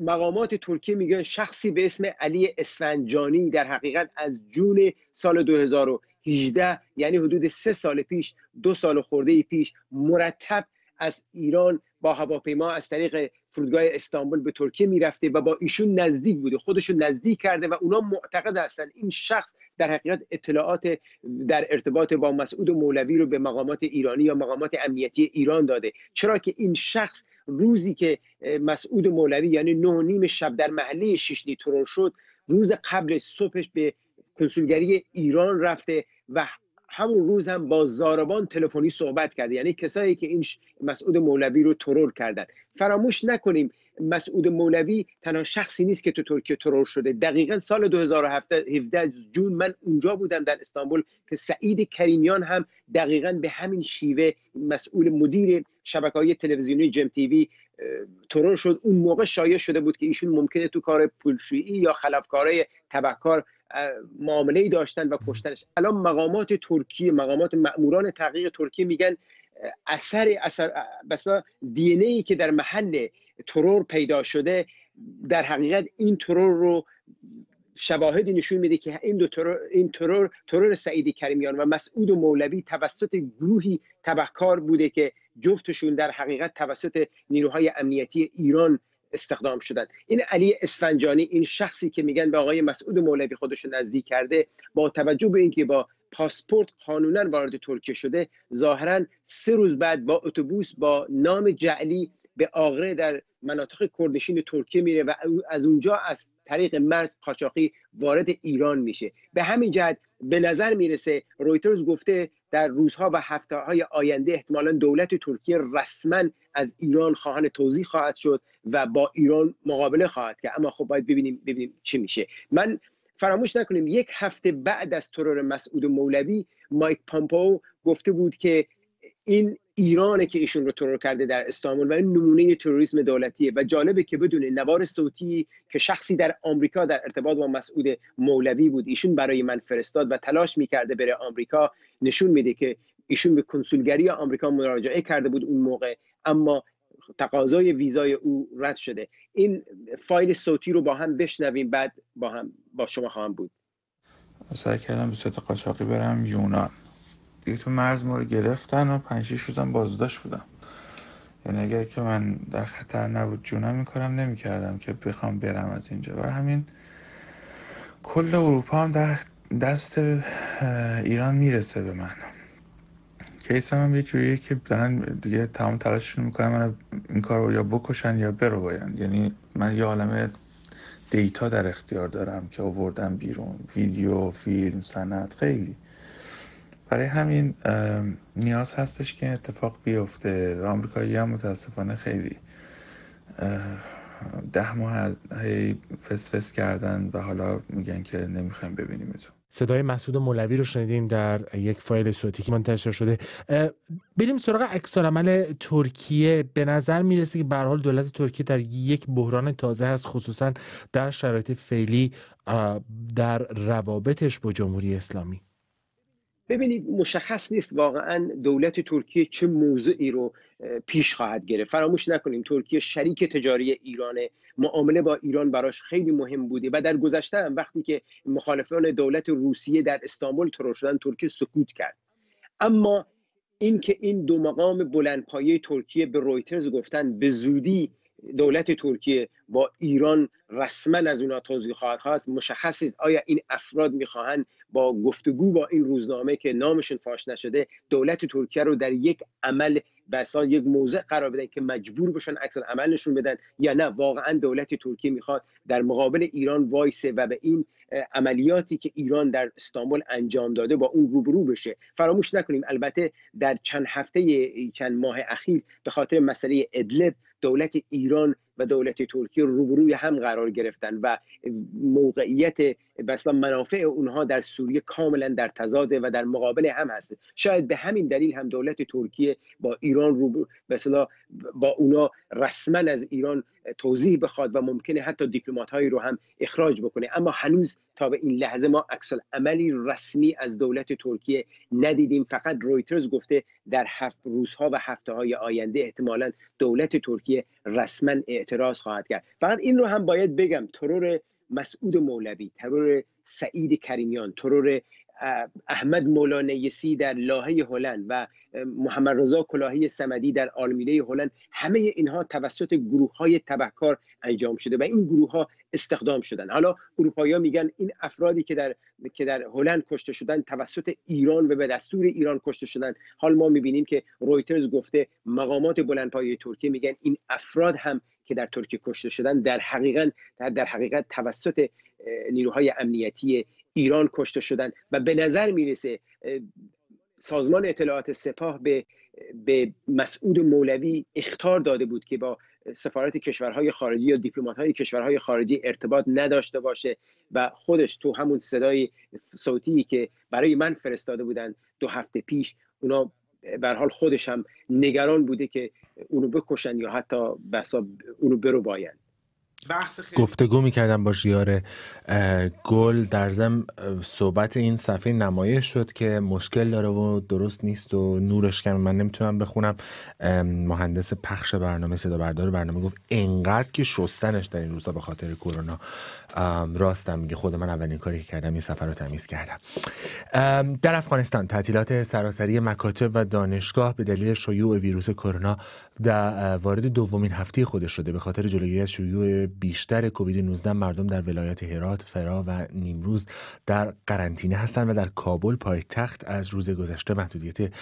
مقامات ترکیه میگن شخصی به اسم علی اسفنجانی در حقیقت از جون سال 2018 یعنی حدود سه سال پیش دو سال خورده پیش مرتب از ایران با هواپیما از طریق فرودگاه استانبول به ترکیه میرفته و با ایشون نزدیک بوده خودشون نزدیک کرده و اونا معتقد هستند این شخص در حقیقت اطلاعات در ارتباط با مسعود مولوی رو به مقامات ایرانی یا مقامات امنیتی ایران داده چرا که این شخص روزی که مسعود مولوی یعنی نه نیم شب در محله شیشنی ترور شد روز قبل صبحش به کنسولگری ایران رفته و همون روز هم با زاربان تلفنی صحبت کرده یعنی کسایی که این مسعود مولوی رو ترور کردن فراموش نکنیم مسعود مولوی تنها شخصی نیست که تو ترکیه ترور شده دقیقا سال 2017 جون من اونجا بودم در استانبول که سعید کریمیان هم دقیقا به همین شیوه مسئول مدیر شبکه های تلویزیونی جم تیوی ترور شد اون موقع شایع شده بود که ایشون ممکنه تو کار پولشویی یا خلافکارای تبهکار معامله ای داشتن و کشتنش الان مقامات ترکیه مقامات ماموران تحقیق ترکیه میگن اثر اثر بسا دی ای که در محل ترور پیدا شده در حقیقت این ترور رو شواهدی نشون میده که این دو ترور این ترور ترور سعیدی کریمیان و مسعود مولوی توسط گروهی تبهکار بوده که جفتشون در حقیقت توسط نیروهای امنیتی ایران استخدام شدن این علی اسفنجانی این شخصی که میگن به آقای مسعود مولوی خودش نزدیک کرده با توجه به اینکه با پاسپورت قانونا وارد ترکیه شده ظاهرا سه روز بعد با اتوبوس با نام جعلی به آغره در مناطق کردشین ترکیه میره و از اونجا از طریق مرز قاچاقی وارد ایران میشه به همین جهت به نظر میرسه رویترز گفته در روزها و هفته های آینده احتمالا دولت ترکیه رسما از ایران خواهان توضیح خواهد شد و با ایران مقابله خواهد کرد اما خب باید ببینیم ببینیم چی میشه من فراموش نکنیم یک هفته بعد از ترور مسعود مولوی مایک پامپو گفته بود که این ایرانه که ایشون رو ترور کرده در استانبول و این نمونه تروریسم دولتیه و جالبه که بدون نوار صوتی که شخصی در آمریکا در ارتباط با مسعود مولوی بود ایشون برای من فرستاد و تلاش میکرده بره آمریکا نشون میده که ایشون به کنسولگری آمریکا مراجعه کرده بود اون موقع اما تقاضای ویزای او رد شده این فایل صوتی رو با هم بشنویم بعد با هم با شما خواهم بود سعی کردم به صورت قاچاقی برم یونان دیگه تو مرز ما رو گرفتن و پنج شیش روزم بازداشت بودم یعنی اگر که من در خطر نبود جونم این کارم کردم که بخوام برم از اینجا برای همین کل اروپا هم در دست ایران میرسه به من کیس هم, هم جوریه که دارن دیگه تمام تلاششون میکنن من این کار رو یا بکشن یا برو باین. یعنی من یه عالم دیتا در اختیار دارم که آوردم بیرون ویدیو فیلم سند خیلی برای همین نیاز هستش که اتفاق بیفته آمریکایی هم متاسفانه خیلی ده ماه هی فس کردن و حالا میگن که نمیخوایم اتون. صدای مسعود مولوی رو شنیدیم در یک فایل صوتی که منتشر شده بریم سراغ عکس ترکیه به نظر میرسه که به حال دولت ترکیه در یک بحران تازه هست خصوصا در شرایط فعلی در روابطش با جمهوری اسلامی ببینید مشخص نیست واقعا دولت ترکیه چه موضعی رو پیش خواهد گرفت فراموش نکنیم ترکیه شریک تجاری ایرانه معامله با ایران براش خیلی مهم بوده و در گذشته هم وقتی که مخالفان دولت روسیه در استانبول ترور شدن ترکیه سکوت کرد اما اینکه این دو مقام بلندپایه ترکیه به رویترز گفتن به زودی دولت ترکیه با ایران رسما از اونا توضیح خواهد خواست مشخص است آیا این افراد میخواهند با گفتگو با این روزنامه که نامشون فاش نشده دولت ترکیه رو در یک عمل بسا یک موضع قرار بدن که مجبور بشن عکس عمل نشون بدن یا نه واقعا دولت ترکیه میخواد در مقابل ایران وایسه و به این عملیاتی که ایران در استانبول انجام داده با اون روبرو بشه فراموش نکنیم البته در چند هفته چند ماه اخیر به خاطر مسئله ادلب دولت ایران و دولت ترکیه روبروی هم قرار گرفتن و موقعیت مثلا منافع اونها در سوریه کاملا در تضاده و در مقابل هم هست شاید به همین دلیل هم دولت ترکیه با ایران روبرو مثلا با اونا رسما از ایران توضیح بخواد و ممکنه حتی دیپلمات هایی رو هم اخراج بکنه اما هنوز تا به این لحظه ما اکسل عملی رسمی از دولت ترکیه ندیدیم فقط رویترز گفته در هفت روزها و هفته های آینده احتمالا دولت ترکیه رسما اعتراض خواهد کرد فقط این رو هم باید بگم ترور مسعود مولوی ترور سعید کریمیان ترور احمد مولانیسی در لاهه هلند و محمد رضا کلاهی سمدی در آلمیده هلند همه اینها توسط گروه های تبهکار انجام شده و این گروه ها استخدام شدن حالا اروپایی ها میگن این افرادی که در که در هلند کشته شدن توسط ایران و به دستور ایران کشته شدن حال ما میبینیم که رویترز گفته مقامات بلندپایه ترکیه میگن این افراد هم که در ترکیه کشته شدن در حقیقت در حقیقت توسط نیروهای امنیتی ایران کشته شدن و به نظر میرسه سازمان اطلاعات سپاه به به مسعود مولوی اختار داده بود که با سفارت کشورهای خارجی یا های کشورهای خارجی ارتباط نداشته باشه و خودش تو همون صدای صوتی که برای من فرستاده بودن دو هفته پیش اونا بر حال خودش هم نگران بوده که اونو بکشن یا حتی بسا اونو برو بایند بحث خیلی گفتگو میکردم با ژیار گل در زم صحبت این صفحه نمایش شد که مشکل داره و درست نیست و نورش کم من نمیتونم بخونم مهندس پخش برنامه صدا بردار برنامه گفت انقدر که شستنش در این روزا به خاطر کرونا راستم میگه خود من اولین کاری که کردم این سفر رو تمیز کردم در افغانستان تعطیلات سراسری مکاتب و دانشگاه به دلیل شیوع ویروس کرونا در وارد دومین هفته خودش شده به خاطر جلوگیری از شیوع بیشتر کووید 19 مردم در ولایت هرات، فرا و نیمروز در قرنطینه هستند و در کابل پایتخت از روز گذشته محدودیت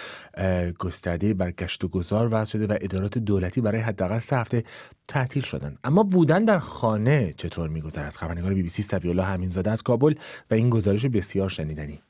گسترده بر گشت و گذار وضع شده و ادارات دولتی برای حداقل سه هفته تعطیل شدند اما بودن در خانه چطور میگذرد خبرنگار بی بی سی همین زاده از کابل و این گزارش بسیار شنیدنی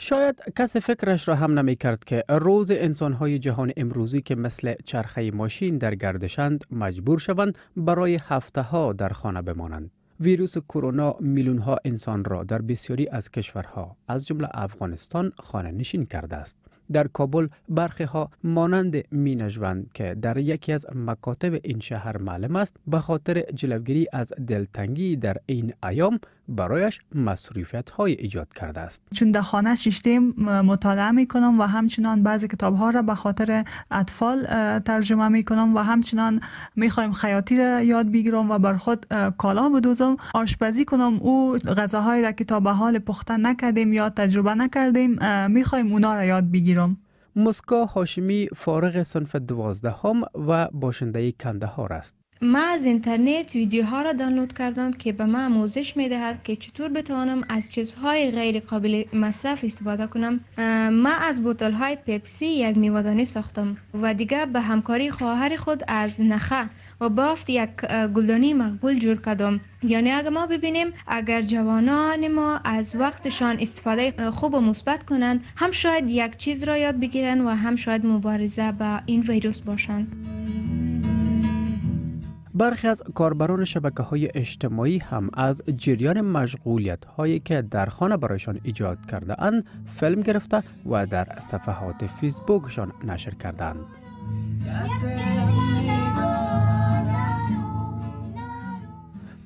شاید کس فکرش را هم نمی کرد که روز های جهان امروزی که مثل چرخه ماشین در گردشند مجبور شوند برای هفته ها در خانه بمانند. ویروس کرونا میلیون ها انسان را در بسیاری از کشورها از جمله افغانستان خانه نشین کرده است. در کابل برخی ها مانند مینژوند که در یکی از مکاتب این شهر معلم است به خاطر جلوگیری از دلتنگی در این ایام برایش مصروفیت های ایجاد کرده است چون در خانه ششته مطالعه می کنم و همچنان بعضی کتاب ها را به خاطر اطفال ترجمه می کنم و همچنان می خواهیم خیاطی را یاد بگیرم و بر خود کالا بدوزم آشپزی کنم او غذاهایی را که تا به حال پخته نکردیم یا تجربه نکردیم می خواهیم اونا را یاد بگیرم مسکا هاشمی فارغ صنف دوازدهم و باشنده کنده است ما از اینترنت ویدیوها را دانلود کردم که به ما آموزش میدهد که چطور بتوانم از چیزهای غیر قابل مصرف استفاده کنم ما از بوتل های پپسی یک میوادانی ساختم و دیگر به همکاری خواهر خود از نخه و بافت یک گلدانی مقبول جور کردم یعنی اگر ما ببینیم اگر جوانان ما از وقتشان استفاده خوب و مثبت کنند هم شاید یک چیز را یاد بگیرند و هم شاید مبارزه با این ویروس باشند برخی از کاربران شبکه های اجتماعی هم از جریان مشغولیت هایی که در خانه برایشان ایجاد کرده اند فیلم گرفته و در صفحات فیسبوکشان نشر کردند.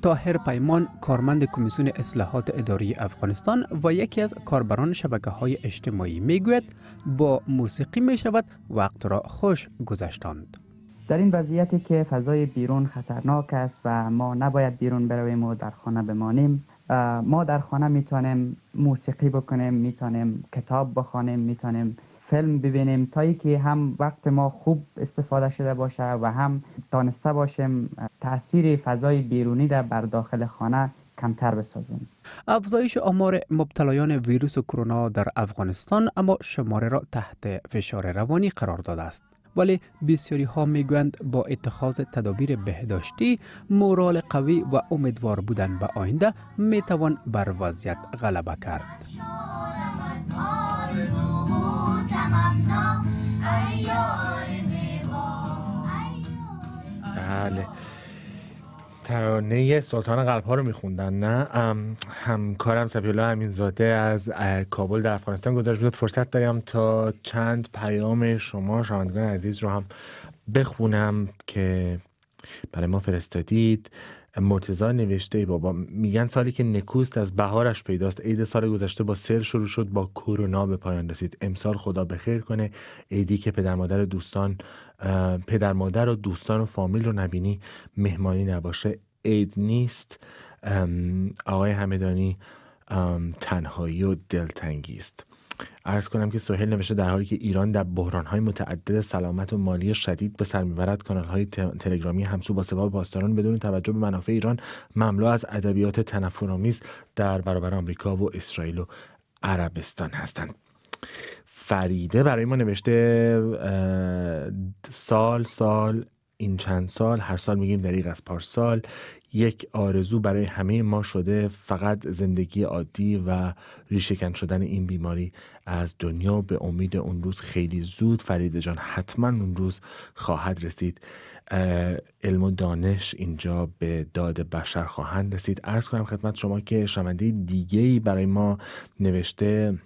تاهر پیمان کارمند کمیسیون اصلاحات اداری افغانستان و یکی از کاربران شبکه های اجتماعی میگوید با موسیقی می شود وقت را خوش گذشتاند. در این وضعیتی که فضای بیرون خطرناک است و ما نباید بیرون برویم و در خانه بمانیم ما در خانه میتونیم موسیقی بکنیم میتونیم کتاب بخوانیم میتونیم فیلم ببینیم تا که هم وقت ما خوب استفاده شده باشه و هم دانسته باشیم تاثیر فضای بیرونی در بر داخل خانه کمتر بسازیم افزایش آمار مبتلایان ویروس کرونا در افغانستان اما شماره را تحت فشار روانی قرار داده است ولی بسیاری ها میگویند با اتخاذ تدابیر بهداشتی مورال قوی و امیدوار بودن به آینده میتوان بر وضعیت غلبه کرد بله. ترانه سلطان قلب ها رو میخوندن نه همکارم همین امینزاده از کابل در افغانستان گزارش بود فرصت داریم تا چند پیام شما شنوندگان عزیز رو هم بخونم که برای ما فرستادید مرتزا نوشته ای بابا میگن سالی که نکوست از بهارش پیداست عید سال گذشته با سر شروع شد با کرونا به پایان رسید امسال خدا بخیر کنه عیدی که پدر مادر دوستان پدر مادر و دوستان و فامیل رو نبینی مهمانی نباشه عید نیست آقای همدانی تنهایی و دلتنگی است ارز کنم که سوهل نوشته در حالی که ایران در بحرانهای متعدد سلامت و مالی شدید به سر میبرد های تلگرامی همسو با سباب پاسداران بدون توجه به منافع ایران مملو از ادبیات تنفرآمیز در برابر آمریکا و اسرائیل و عربستان هستند فریده برای ما نوشته سال سال این چند سال هر سال میگیم دریغ از پارسال یک آرزو برای همه ما شده فقط زندگی عادی و ریشهکن شدن این بیماری از دنیا به امید اون روز خیلی زود فریده جان حتما اون روز خواهد رسید علم و دانش اینجا به داد بشر خواهند رسید ارز کنم خدمت شما که شنونده دیگه برای ما نوشته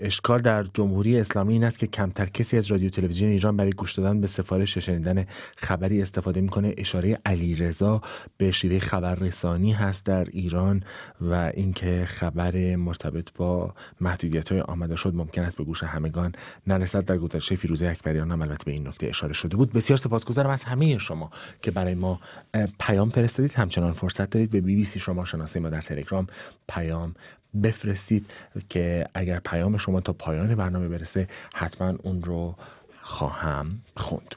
اشکال در جمهوری اسلامی این است که کمتر کسی از رادیو تلویزیون ایران برای گوش دادن به سفارش شنیدن خبری استفاده میکنه اشاره علیرضا به شیوه خبررسانی هست در ایران و اینکه خبر مرتبط با محدودیت های آمده شد ممکن است به گوش همگان نرسد در گزارش فیروزه اکبریان هم البته به این نکته اشاره شده بود بسیار سپاسگزارم از همه شما که برای ما پیام فرستادید همچنان فرصت دارید به بی بی سی شما شناسه ما در تلگرام پیام بفرستید که اگر پیام شما تا پایان برنامه برسه حتما اون رو خواهم خوند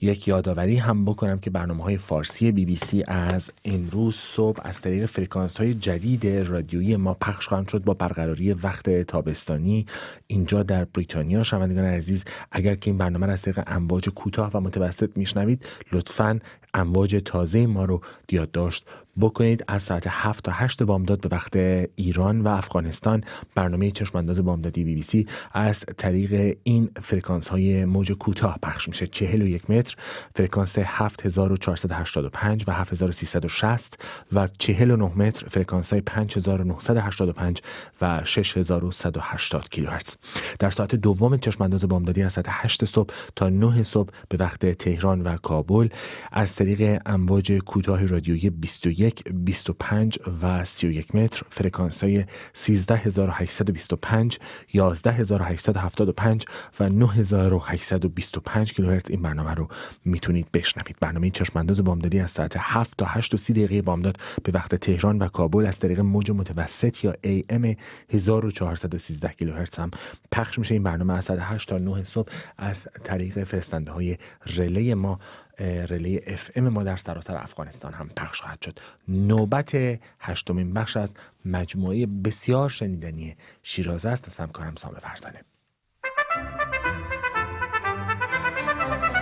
یک یادآوری هم بکنم که برنامه های فارسی بی بی سی از امروز صبح از طریق فرکانس های جدید رادیویی ما پخش خواهند شد با برقراری وقت تابستانی اینجا در بریتانیا شنوندگان عزیز اگر که این برنامه را از طریق امواج کوتاه و متوسط میشنوید لطفا امواج تازه ما رو یادداشت بکنید از ساعت 7 تا 8 بامداد به وقت ایران و افغانستان برنامه چشمانداز بامدادی بی بی سی از طریق این فرکانس های موج کوتاه پخش میشه 41 متر فرکانس 7485 و 7360 و 49 متر فرکانس های 5985 و 6180 کیلوهرتز در ساعت دوم چشمانداز بامدادی از ساعت 8 صبح تا 9 صبح به وقت تهران و کابل از طریق امواج کوتاه رادیویی 21 یک 25 و 31 متر فرکانس های 13825 11875 و 9825 کیلوهرتز این برنامه رو میتونید بشنوید برنامه چشمانداز بامدادی از ساعت 7 تا 8 و 30 دقیقه بامداد به وقت تهران و کابل از طریق موج متوسط یا AM 1413 کیلوهرتز هم پخش میشه این برنامه از ساعت 8 تا 9 صبح از طریق فرستنده های رله ما رله اف ام ما در سراسر افغانستان هم پخش خواهد شد نوبت هشتمین بخش از مجموعه بسیار شنیدنی شیرازه است از همکارم سام فرزانه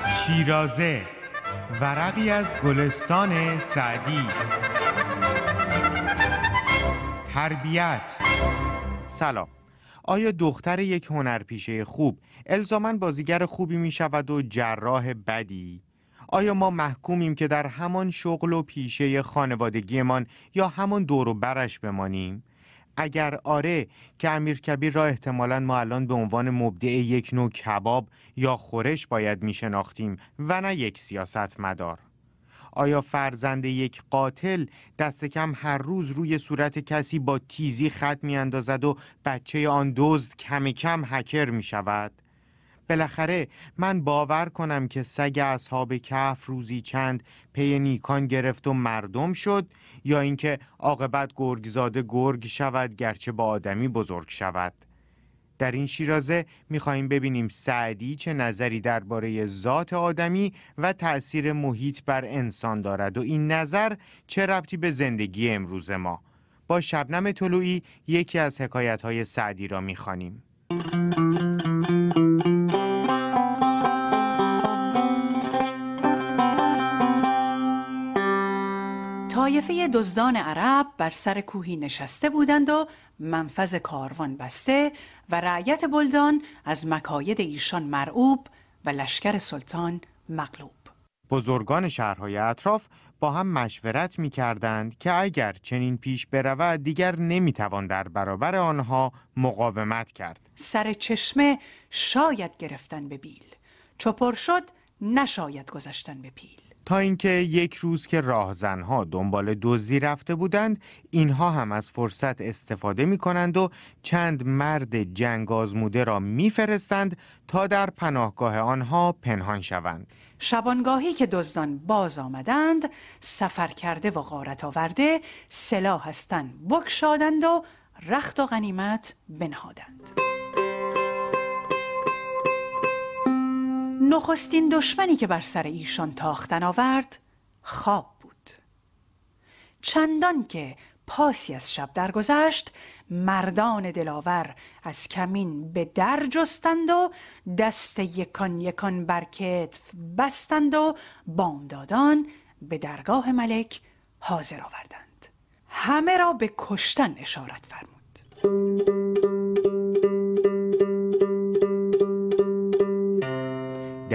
شیرازه ورقی از گلستان سعدی تربیت سلام آیا دختر یک هنرپیشه خوب الزامن بازیگر خوبی می شود و جراح بدی؟ آیا ما محکومیم که در همان شغل و پیشه خانوادگیمان یا همان دور و برش بمانیم؟ اگر آره که امیر کبیر را احتمالا ما الان به عنوان مبدع یک نوع کباب یا خورش باید می شناختیم و نه یک سیاست مدار. آیا فرزند یک قاتل دست کم هر روز روی صورت کسی با تیزی خط می اندازد و بچه آن دزد کم کم هکر می شود؟ بالاخره من باور کنم که سگ اصحاب کهف روزی چند پی نیکان گرفت و مردم شد یا اینکه عاقبت گرگزاده گرگ شود گرچه با آدمی بزرگ شود در این شیرازه میخواهیم ببینیم سعدی چه نظری درباره ذات آدمی و تأثیر محیط بر انسان دارد و این نظر چه ربطی به زندگی امروز ما با شبنم طلوعی یکی از حکایت های سعدی را میخوانیم. طایفه دزدان عرب بر سر کوهی نشسته بودند و منفذ کاروان بسته و رعیت بلدان از مکاید ایشان مرعوب و لشکر سلطان مغلوب بزرگان شهرهای اطراف با هم مشورت می کردند که اگر چنین پیش برود دیگر نمی توان در برابر آنها مقاومت کرد سر چشمه شاید گرفتن به بیل چپر شد نشاید گذاشتن به پیل تا اینکه یک روز که راهزنها دنبال دزدی رفته بودند اینها هم از فرصت استفاده می کنند و چند مرد جنگ آزموده را میفرستند تا در پناهگاه آنها پنهان شوند شبانگاهی که دزدان باز آمدند سفر کرده و غارت آورده سلاح هستند بکشادند و رخت و غنیمت بنهادند نخستین دشمنی که بر سر ایشان تاختن آورد خواب بود چندان که پاسی از شب درگذشت مردان دلاور از کمین به در جستند و دست یکان یکان بر کتف بستند و بامدادان به درگاه ملک حاضر آوردند همه را به کشتن اشارت فرمود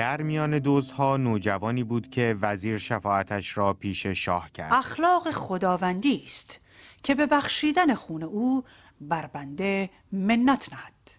در میان دوزها نوجوانی بود که وزیر شفاعتش را پیش شاه کرد اخلاق خداوندی است که به بخشیدن خون او بر بنده منت نهد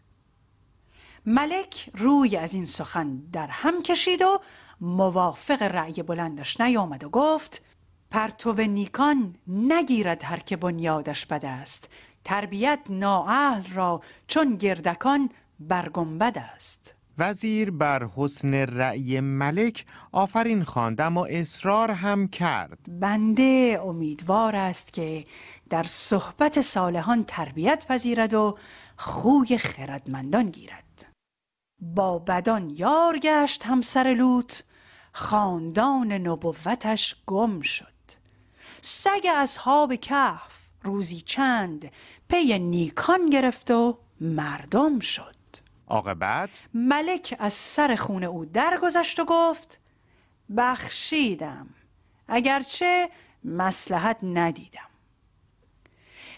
ملک روی از این سخن در هم کشید و موافق رأی بلندش نیامد و گفت پرتو نیکان نگیرد هر که بنیادش بده است تربیت نااهل را چون گردکان برگنبد است وزیر بر حسن رأی ملک آفرین خواند اما اصرار هم کرد بنده امیدوار است که در صحبت صالحان تربیت پذیرد و خوی خردمندان گیرد با بدان یار گشت همسر لوط خاندان نبوتش گم شد سگ اصحاب کهف روزی چند پی نیکان گرفت و مردم شد عاقبت ملک از سر خونه او درگذشت و گفت بخشیدم اگرچه مسلحت ندیدم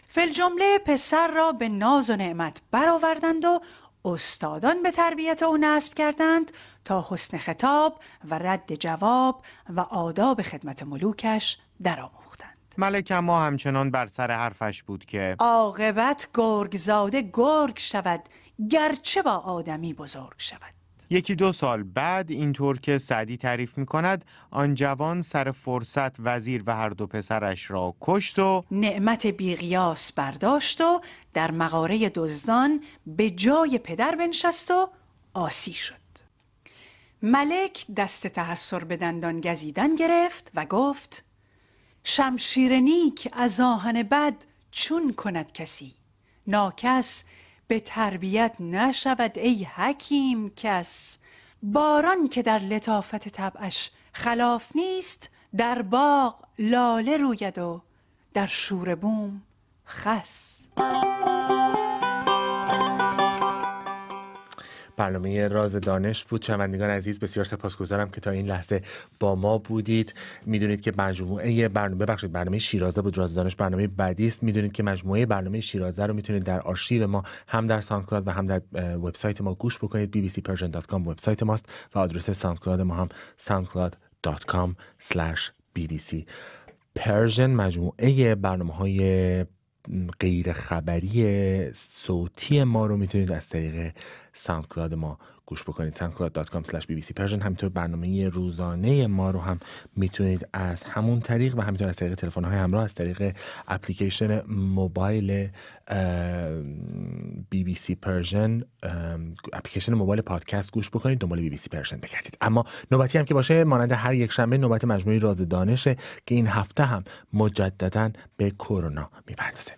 فل جمله پسر را به ناز و نعمت برآوردند و استادان به تربیت او نصب کردند تا حسن خطاب و رد جواب و آداب خدمت ملوکش درآموختند ملک اما همچنان بر سر حرفش بود که عاقبت گرگزاده گرگ شود گرچه با آدمی بزرگ شود یکی دو سال بعد اینطور که سعدی تعریف می کند آن جوان سر فرصت وزیر و هر دو پسرش را کشت و نعمت بیقیاس برداشت و در مغاره دزدان به جای پدر بنشست و آسی شد ملک دست تحصر به دندان گزیدن گرفت و گفت شمشیر نیک از آهن بد چون کند کسی ناکس به تربیت نشود ای حکیم کس باران که در لطافت طبعش خلاف نیست در باغ لاله روید و در شور بوم خس برنامه راز دانش بود شنوندگان عزیز بسیار سپاسگزارم که تا این لحظه با ما بودید میدونید که مجموعه برنامه ببخشید برنامه شیرازه بود راز دانش برنامه بعدی است میدونید که مجموعه برنامه شیرازه رو میتونید در آرشیو ما هم در ساوندکلاود و هم در وبسایت ما گوش بکنید bbcpersian.com وبسایت ماست و آدرس ساوندکلاود ما هم soundcloud.com/bbc مجموعه برنامه غیر خبری صوتی ما رو میتونید از طریق ساوند ما گوش بکنید soundcloud.com slash persian همینطور برنامه روزانه ما رو هم میتونید از همون طریق و همینطور از طریق تلفن های همراه از طریق اپلیکیشن موبایل بی بی سی پرژن اپلیکیشن موبایل پادکست گوش بکنید دنبال بی بی سی پرژن بگردید اما نوبتی هم که باشه مانند هر یک شنبه نوبت مجموعی راز دانشه که این هفته هم مجددا به کرونا میپردازه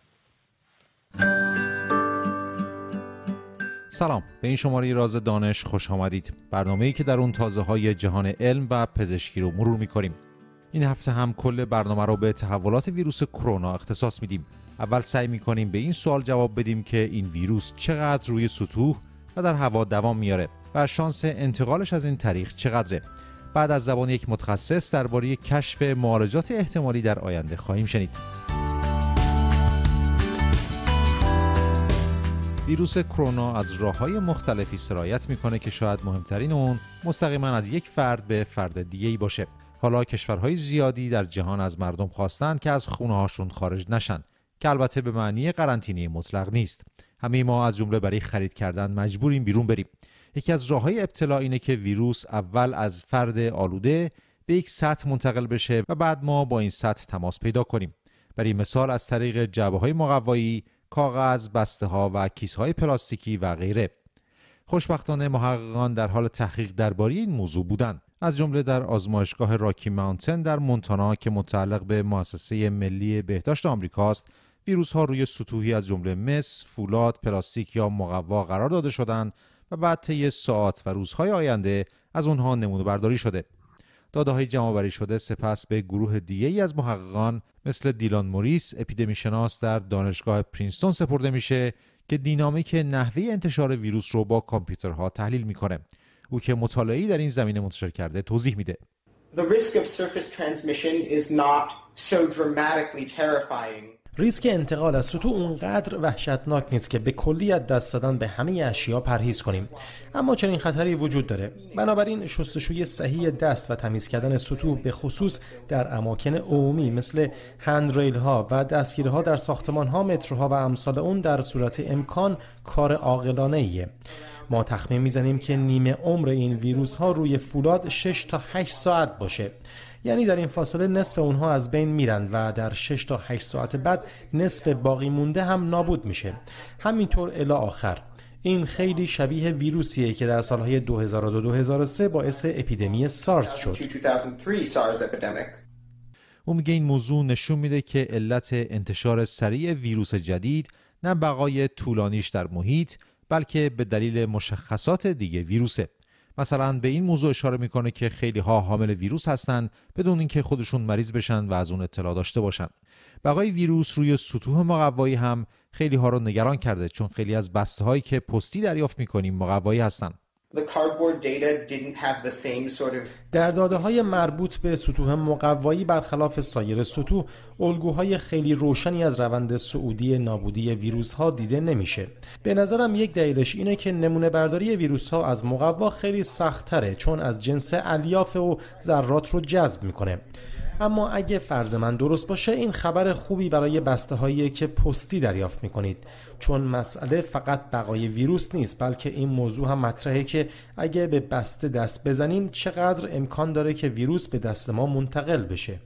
سلام به این شماره راز دانش خوش آمدید برنامه ای که در اون تازه های جهان علم و پزشکی رو مرور میکنیم این هفته هم کل برنامه رو به تحولات ویروس کرونا اختصاص میدیم اول سعی میکنیم به این سوال جواب بدیم که این ویروس چقدر روی سطوح و در هوا دوام میاره و شانس انتقالش از این طریق چقدره بعد از زبان یک متخصص درباره کشف معالجات احتمالی در آینده خواهیم شنید ویروس کرونا از راه های مختلفی سرایت میکنه که شاید مهمترین اون مستقیما از یک فرد به فرد دیگه ای باشه حالا کشورهای زیادی در جهان از مردم خواستن که از خونه هاشون خارج نشن که البته به معنی قرنطینه مطلق نیست همه ما از جمله برای خرید کردن مجبوریم بیرون بریم یکی از راه های ابتلا اینه که ویروس اول از فرد آلوده به یک سطح منتقل بشه و بعد ما با این سطح تماس پیدا کنیم برای مثال از طریق جعبه های مقوایی کاغذ، بسته ها و کیس های پلاستیکی و غیره. خوشبختانه محققان در حال تحقیق درباره این موضوع بودند. از جمله در آزمایشگاه راکی ماونتن در مونتانا که متعلق به مؤسسه ملی بهداشت آمریکاست ویروس ها روی سطوحی از جمله مس، فولاد، پلاستیک یا مقوا قرار داده شدند و بعد طی ساعت و روزهای آینده از آنها نمونه برداری شده. داده های جمع شده سپس به گروه دیگه از محققان مثل دیلان موریس اپیدمی شناس در دانشگاه پرینستون سپرده میشه که دینامیک نحوه انتشار ویروس رو با کامپیوترها تحلیل میکنه او که مطالعی در این زمینه منتشر کرده توضیح میده The risk of surface transmission is not so dramatically terrifying ریسک انتقال از سطوح اونقدر وحشتناک نیست که به کلی از دست دادن به همه اشیا پرهیز کنیم اما چنین خطری وجود داره بنابراین شستشوی صحیح دست و تمیز کردن سطوح به خصوص در اماکن عمومی مثل هندریل ها و دستگیرها در ساختمان ها متروها و امثال اون در صورت امکان کار عاقلانه ایه ما تخمین میزنیم که نیمه عمر این ویروس ها روی فولاد 6 تا 8 ساعت باشه یعنی در این فاصله نصف اونها از بین میرن و در 6 تا 8 ساعت بعد نصف باقی مونده هم نابود میشه همینطور الی آخر این خیلی شبیه ویروسیه که در سالهای 2002 2003 باعث اپیدمی سارس شد او میگه این موضوع نشون میده که علت انتشار سریع ویروس جدید نه بقای طولانیش در محیط بلکه به دلیل مشخصات دیگه ویروسه مثلا به این موضوع اشاره میکنه که خیلی ها حامل ویروس هستند بدون اینکه خودشون مریض بشن و از اون اطلاع داشته باشن بقای ویروس روی سطوح مقوایی هم خیلی ها رو نگران کرده چون خیلی از بسته هایی که پستی دریافت میکنیم مقوایی هستند در داده های مربوط به سطوح مقوایی برخلاف سایر سطوح الگوهای خیلی روشنی از روند سعودی نابودی ویروس ها دیده نمیشه به نظرم یک دلیلش اینه که نمونه برداری ویروس ها از مقوا خیلی سختره چون از جنس الیاف و ذرات رو جذب میکنه اما اگه فرض من درست باشه این خبر خوبی برای بسته هایی که پستی دریافت می کنید چون مسئله فقط بقای ویروس نیست بلکه این موضوع هم مطرحه که اگه به بسته دست بزنیم چقدر امکان داره که ویروس به دست ما منتقل بشه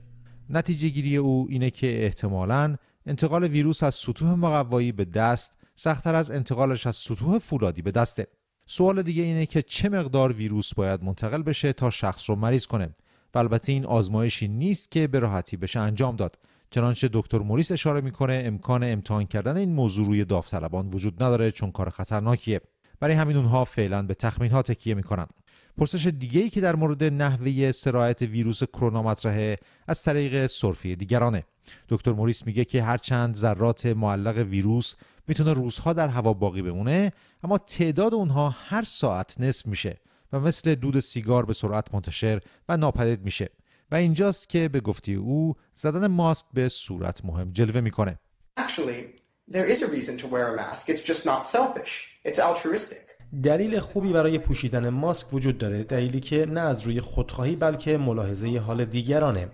نتیجه گیری او اینه که احتمالاً انتقال ویروس از سطوح مقوایی به دست سختتر از انتقالش از سطوح فولادی به دسته سوال دیگه اینه که چه مقدار ویروس باید منتقل بشه تا شخص رو مریض کنه و البته این آزمایشی نیست که به راحتی بشه انجام داد چنانچه دکتر موریس اشاره میکنه امکان امتحان کردن این موضوع روی داوطلبان وجود نداره چون کار خطرناکیه برای همین اونها فعلا به تخمین ها تکیه میکنن پرسش دیگه ای که در مورد نحوه سرایت ویروس کرونا مطرحه از طریق سرفی دیگرانه دکتر موریس میگه که هرچند ذرات معلق ویروس میتونه روزها در هوا باقی بمونه اما تعداد اونها هر ساعت نصف میشه و مثل دود سیگار به سرعت منتشر و ناپدید میشه و اینجاست که به گفتی او زدن ماسک به صورت مهم جلوه میکنه دلیل خوبی برای پوشیدن ماسک وجود داره دلیلی که نه از روی خودخواهی بلکه ملاحظه حال دیگرانه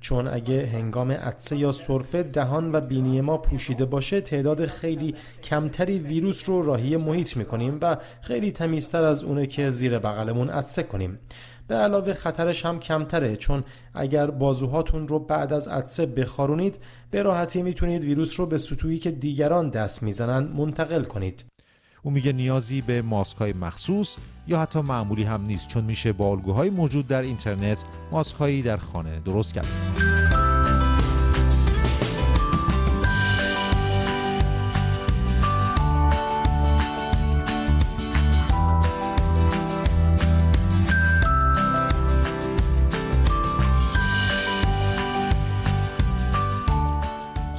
چون اگه هنگام عطسه یا سرفه دهان و بینی ما پوشیده باشه تعداد خیلی کمتری ویروس رو راهی محیط میکنیم و خیلی تمیزتر از اونه که زیر بغلمون عطسه کنیم به علاوه خطرش هم کمتره چون اگر بازوهاتون رو بعد از عطسه بخارونید به راحتی میتونید ویروس رو به سطوحی که دیگران دست میزنن منتقل کنید او میگه نیازی به ماسک های مخصوص یا حتی معمولی هم نیست چون میشه با الگوهای موجود در اینترنت ماسک هایی در خانه درست کرد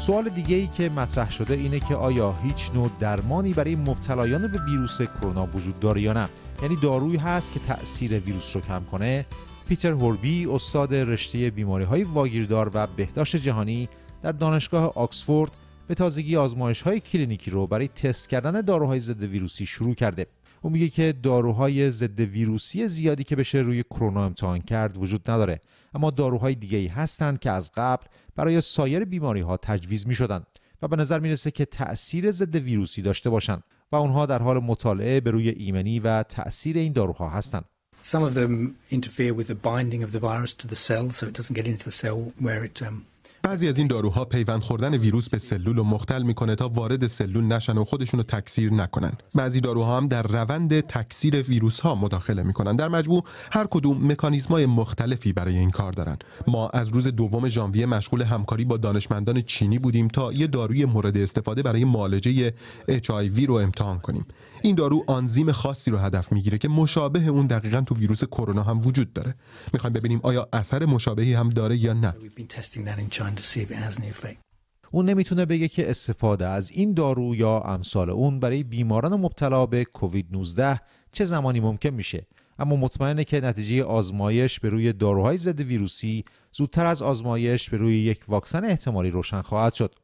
سوال دیگه ای که مطرح شده اینه که آیا هیچ نوع درمانی برای مبتلایان به ویروس کرونا وجود داره یا نه یعنی دارویی هست که تاثیر ویروس رو کم کنه پیتر هوربی استاد رشته بیماری های واگیردار و بهداشت جهانی در دانشگاه آکسفورد به تازگی آزمایش های کلینیکی رو برای تست کردن داروهای ضد ویروسی شروع کرده او میگه که داروهای ضد ویروسی زیادی که بشه روی کرونا امتحان کرد وجود نداره اما داروهای دیگه ای هستند که از قبل برای سایر بیماری ها تجویز می شدن و به نظر می رسه که تأثیر ضد ویروسی داشته باشند و آنها در حال مطالعه به روی ایمنی و تأثیر این داروها هستند. Some of them interfere with the binding of the virus to the cell so it doesn't get into the cell where it um, بعضی از این داروها پیوند خوردن ویروس به سلول رو مختل میکنه تا وارد سلول نشن و خودشون رو تکثیر نکنن بعضی داروها هم در روند تکثیر ویروس ها مداخله میکنن در مجموع هر کدوم مکانیزمای مختلفی برای این کار دارن ما از روز دوم ژانویه مشغول همکاری با دانشمندان چینی بودیم تا یه داروی مورد استفاده برای معالجه HIV رو امتحان کنیم این دارو آنزیم خاصی رو هدف میگیره که مشابه اون دقیقا تو ویروس کرونا هم وجود داره میخوایم ببینیم آیا اثر مشابهی هم داره یا نه اون نمیتونه بگه که استفاده از این دارو یا امثال اون برای بیماران مبتلا به کووید 19 چه زمانی ممکن میشه اما مطمئنه که نتیجه آزمایش به روی داروهای ضد ویروسی زودتر از آزمایش به روی یک واکسن احتمالی روشن خواهد شد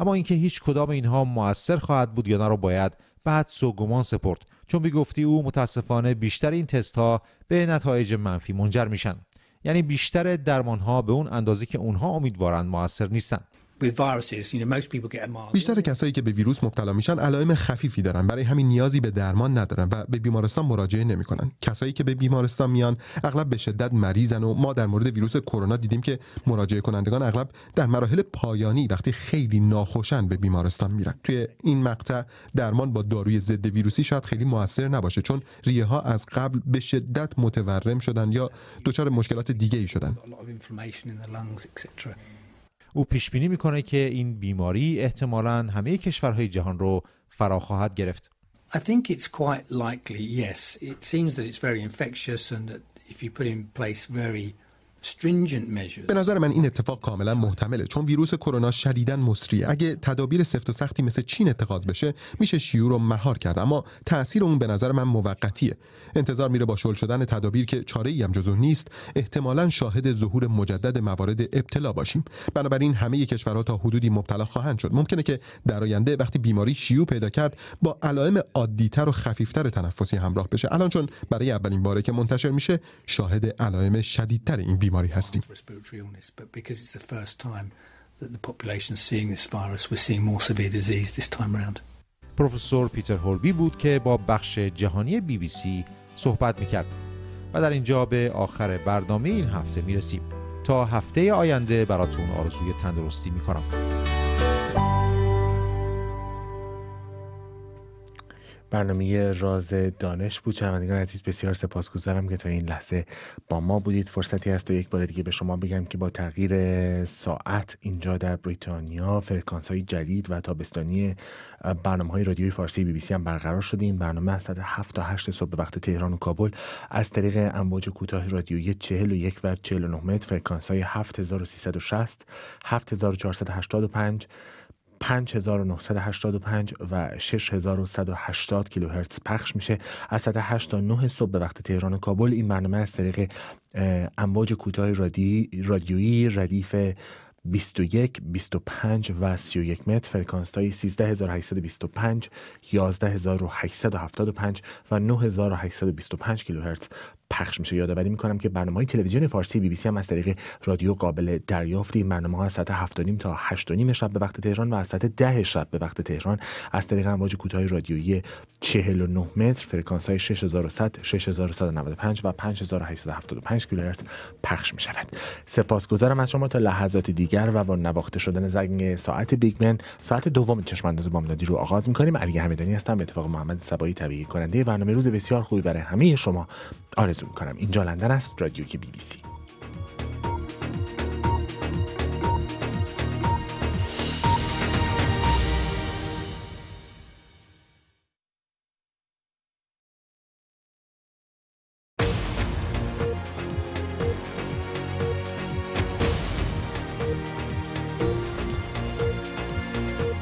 اما اینکه هیچ کدام اینها موثر خواهد بود یا نه رو باید بعد حدس گمان سپرد چون بیگفتی او متاسفانه بیشتر این تست ها به نتایج منفی منجر میشن یعنی بیشتر درمان ها به اون اندازه که اونها امیدوارند موثر نیستند بیشتر کسایی که به ویروس مبتلا میشن علائم خفیفی دارن برای همین نیازی به درمان ندارن و به بیمارستان مراجعه نمیکنن کسایی که به بیمارستان میان اغلب به شدت مریضن و ما در مورد ویروس کرونا دیدیم که مراجعه کنندگان اغلب در مراحل پایانی وقتی خیلی ناخوشن به بیمارستان میرن توی این مقطع درمان با داروی ضد ویروسی شاید خیلی موثر نباشه چون ریه ها از قبل به شدت متورم شدن یا دچار مشکلات دیگه ای شدن او پیش بینی میکنه که این بیماری احتمالا همه کشورهای جهان رو فرا خواهد گرفت. I think it's quite likely, yes. It seems that it's very infectious and that if you put in place very به نظر من این اتفاق کاملا محتمله چون ویروس کرونا شدیدا مصریه اگه تدابیر سفت و سختی مثل چین اتخاذ بشه میشه شیوع رو مهار کرد اما تاثیر اون به نظر من موقتیه انتظار میره با شل شدن تدابیر که چاره ای هم جزو نیست احتمالا شاهد ظهور مجدد موارد ابتلا باشیم بنابراین همه کشورها تا حدودی مبتلا خواهند شد ممکنه که در آینده وقتی بیماری شیوع پیدا کرد با علائم عادیتر و خفیفتر تنفسی همراه بشه الان چون برای اولین باره که منتشر میشه شاهد علائم شدیدتر این بیماری هستیم پروفسور پیتر هوربی بود که با بخش جهانی بی بی سی صحبت میکرد و در اینجا به آخر برنامه این هفته میرسیم تا هفته آینده براتون آرزوی تندرستی میکنم برنامه راز دانش بود شنوندگان عزیز بسیار سپاسگزارم که تا این لحظه با ما بودید فرصتی هست و یک بار دیگه به شما بگم که با تغییر ساعت اینجا در بریتانیا فرکانس های جدید و تابستانی برنامه های رادیوی فارسی بی بی سی هم برقرار شدیم این برنامه از ساعت 7 تا 8 صبح به وقت تهران و کابل از طریق امواج کوتاه رادیویی 41 و 49 متر فرکانس های 7360 7485 5985 و 6180 کیلوهرتز پخش میشه از ساعت 8 تا 9 صبح به وقت تهران و کابل این برنامه از طریق امواج کوتاه رادی، رادیویی ردیف 21 25 و 31 متر فرکانس های 13825 11875 و 9825 کیلوهرتز پخش میشه یادآوری میکنم که برنامه های تلویزیون فارسی بی بی سی هم از طریق رادیو قابل دریافتی برنامه ها از ساعت 7 تا 8 نیم شب به وقت تهران و از ساعت 10 شب به وقت تهران از طریق امواج کوتاه رادیویی 49 متر فرکانس های 6100 6195 و 5875 کیلوهرتز پخش می شود سپاسگزارم از شما تا لحظات دیگر و با نواخته شدن زنگ ساعت بیگمن ساعت دوم چشم انداز بامدادی رو آغاز میکنیم علی همدانی هستم به اتفاق محمد صبایی طبیعی کننده برنامه روز بسیار خوبی برای همه شما آرزو رو میکنم اینجا لندن است رادیو که بی بی سی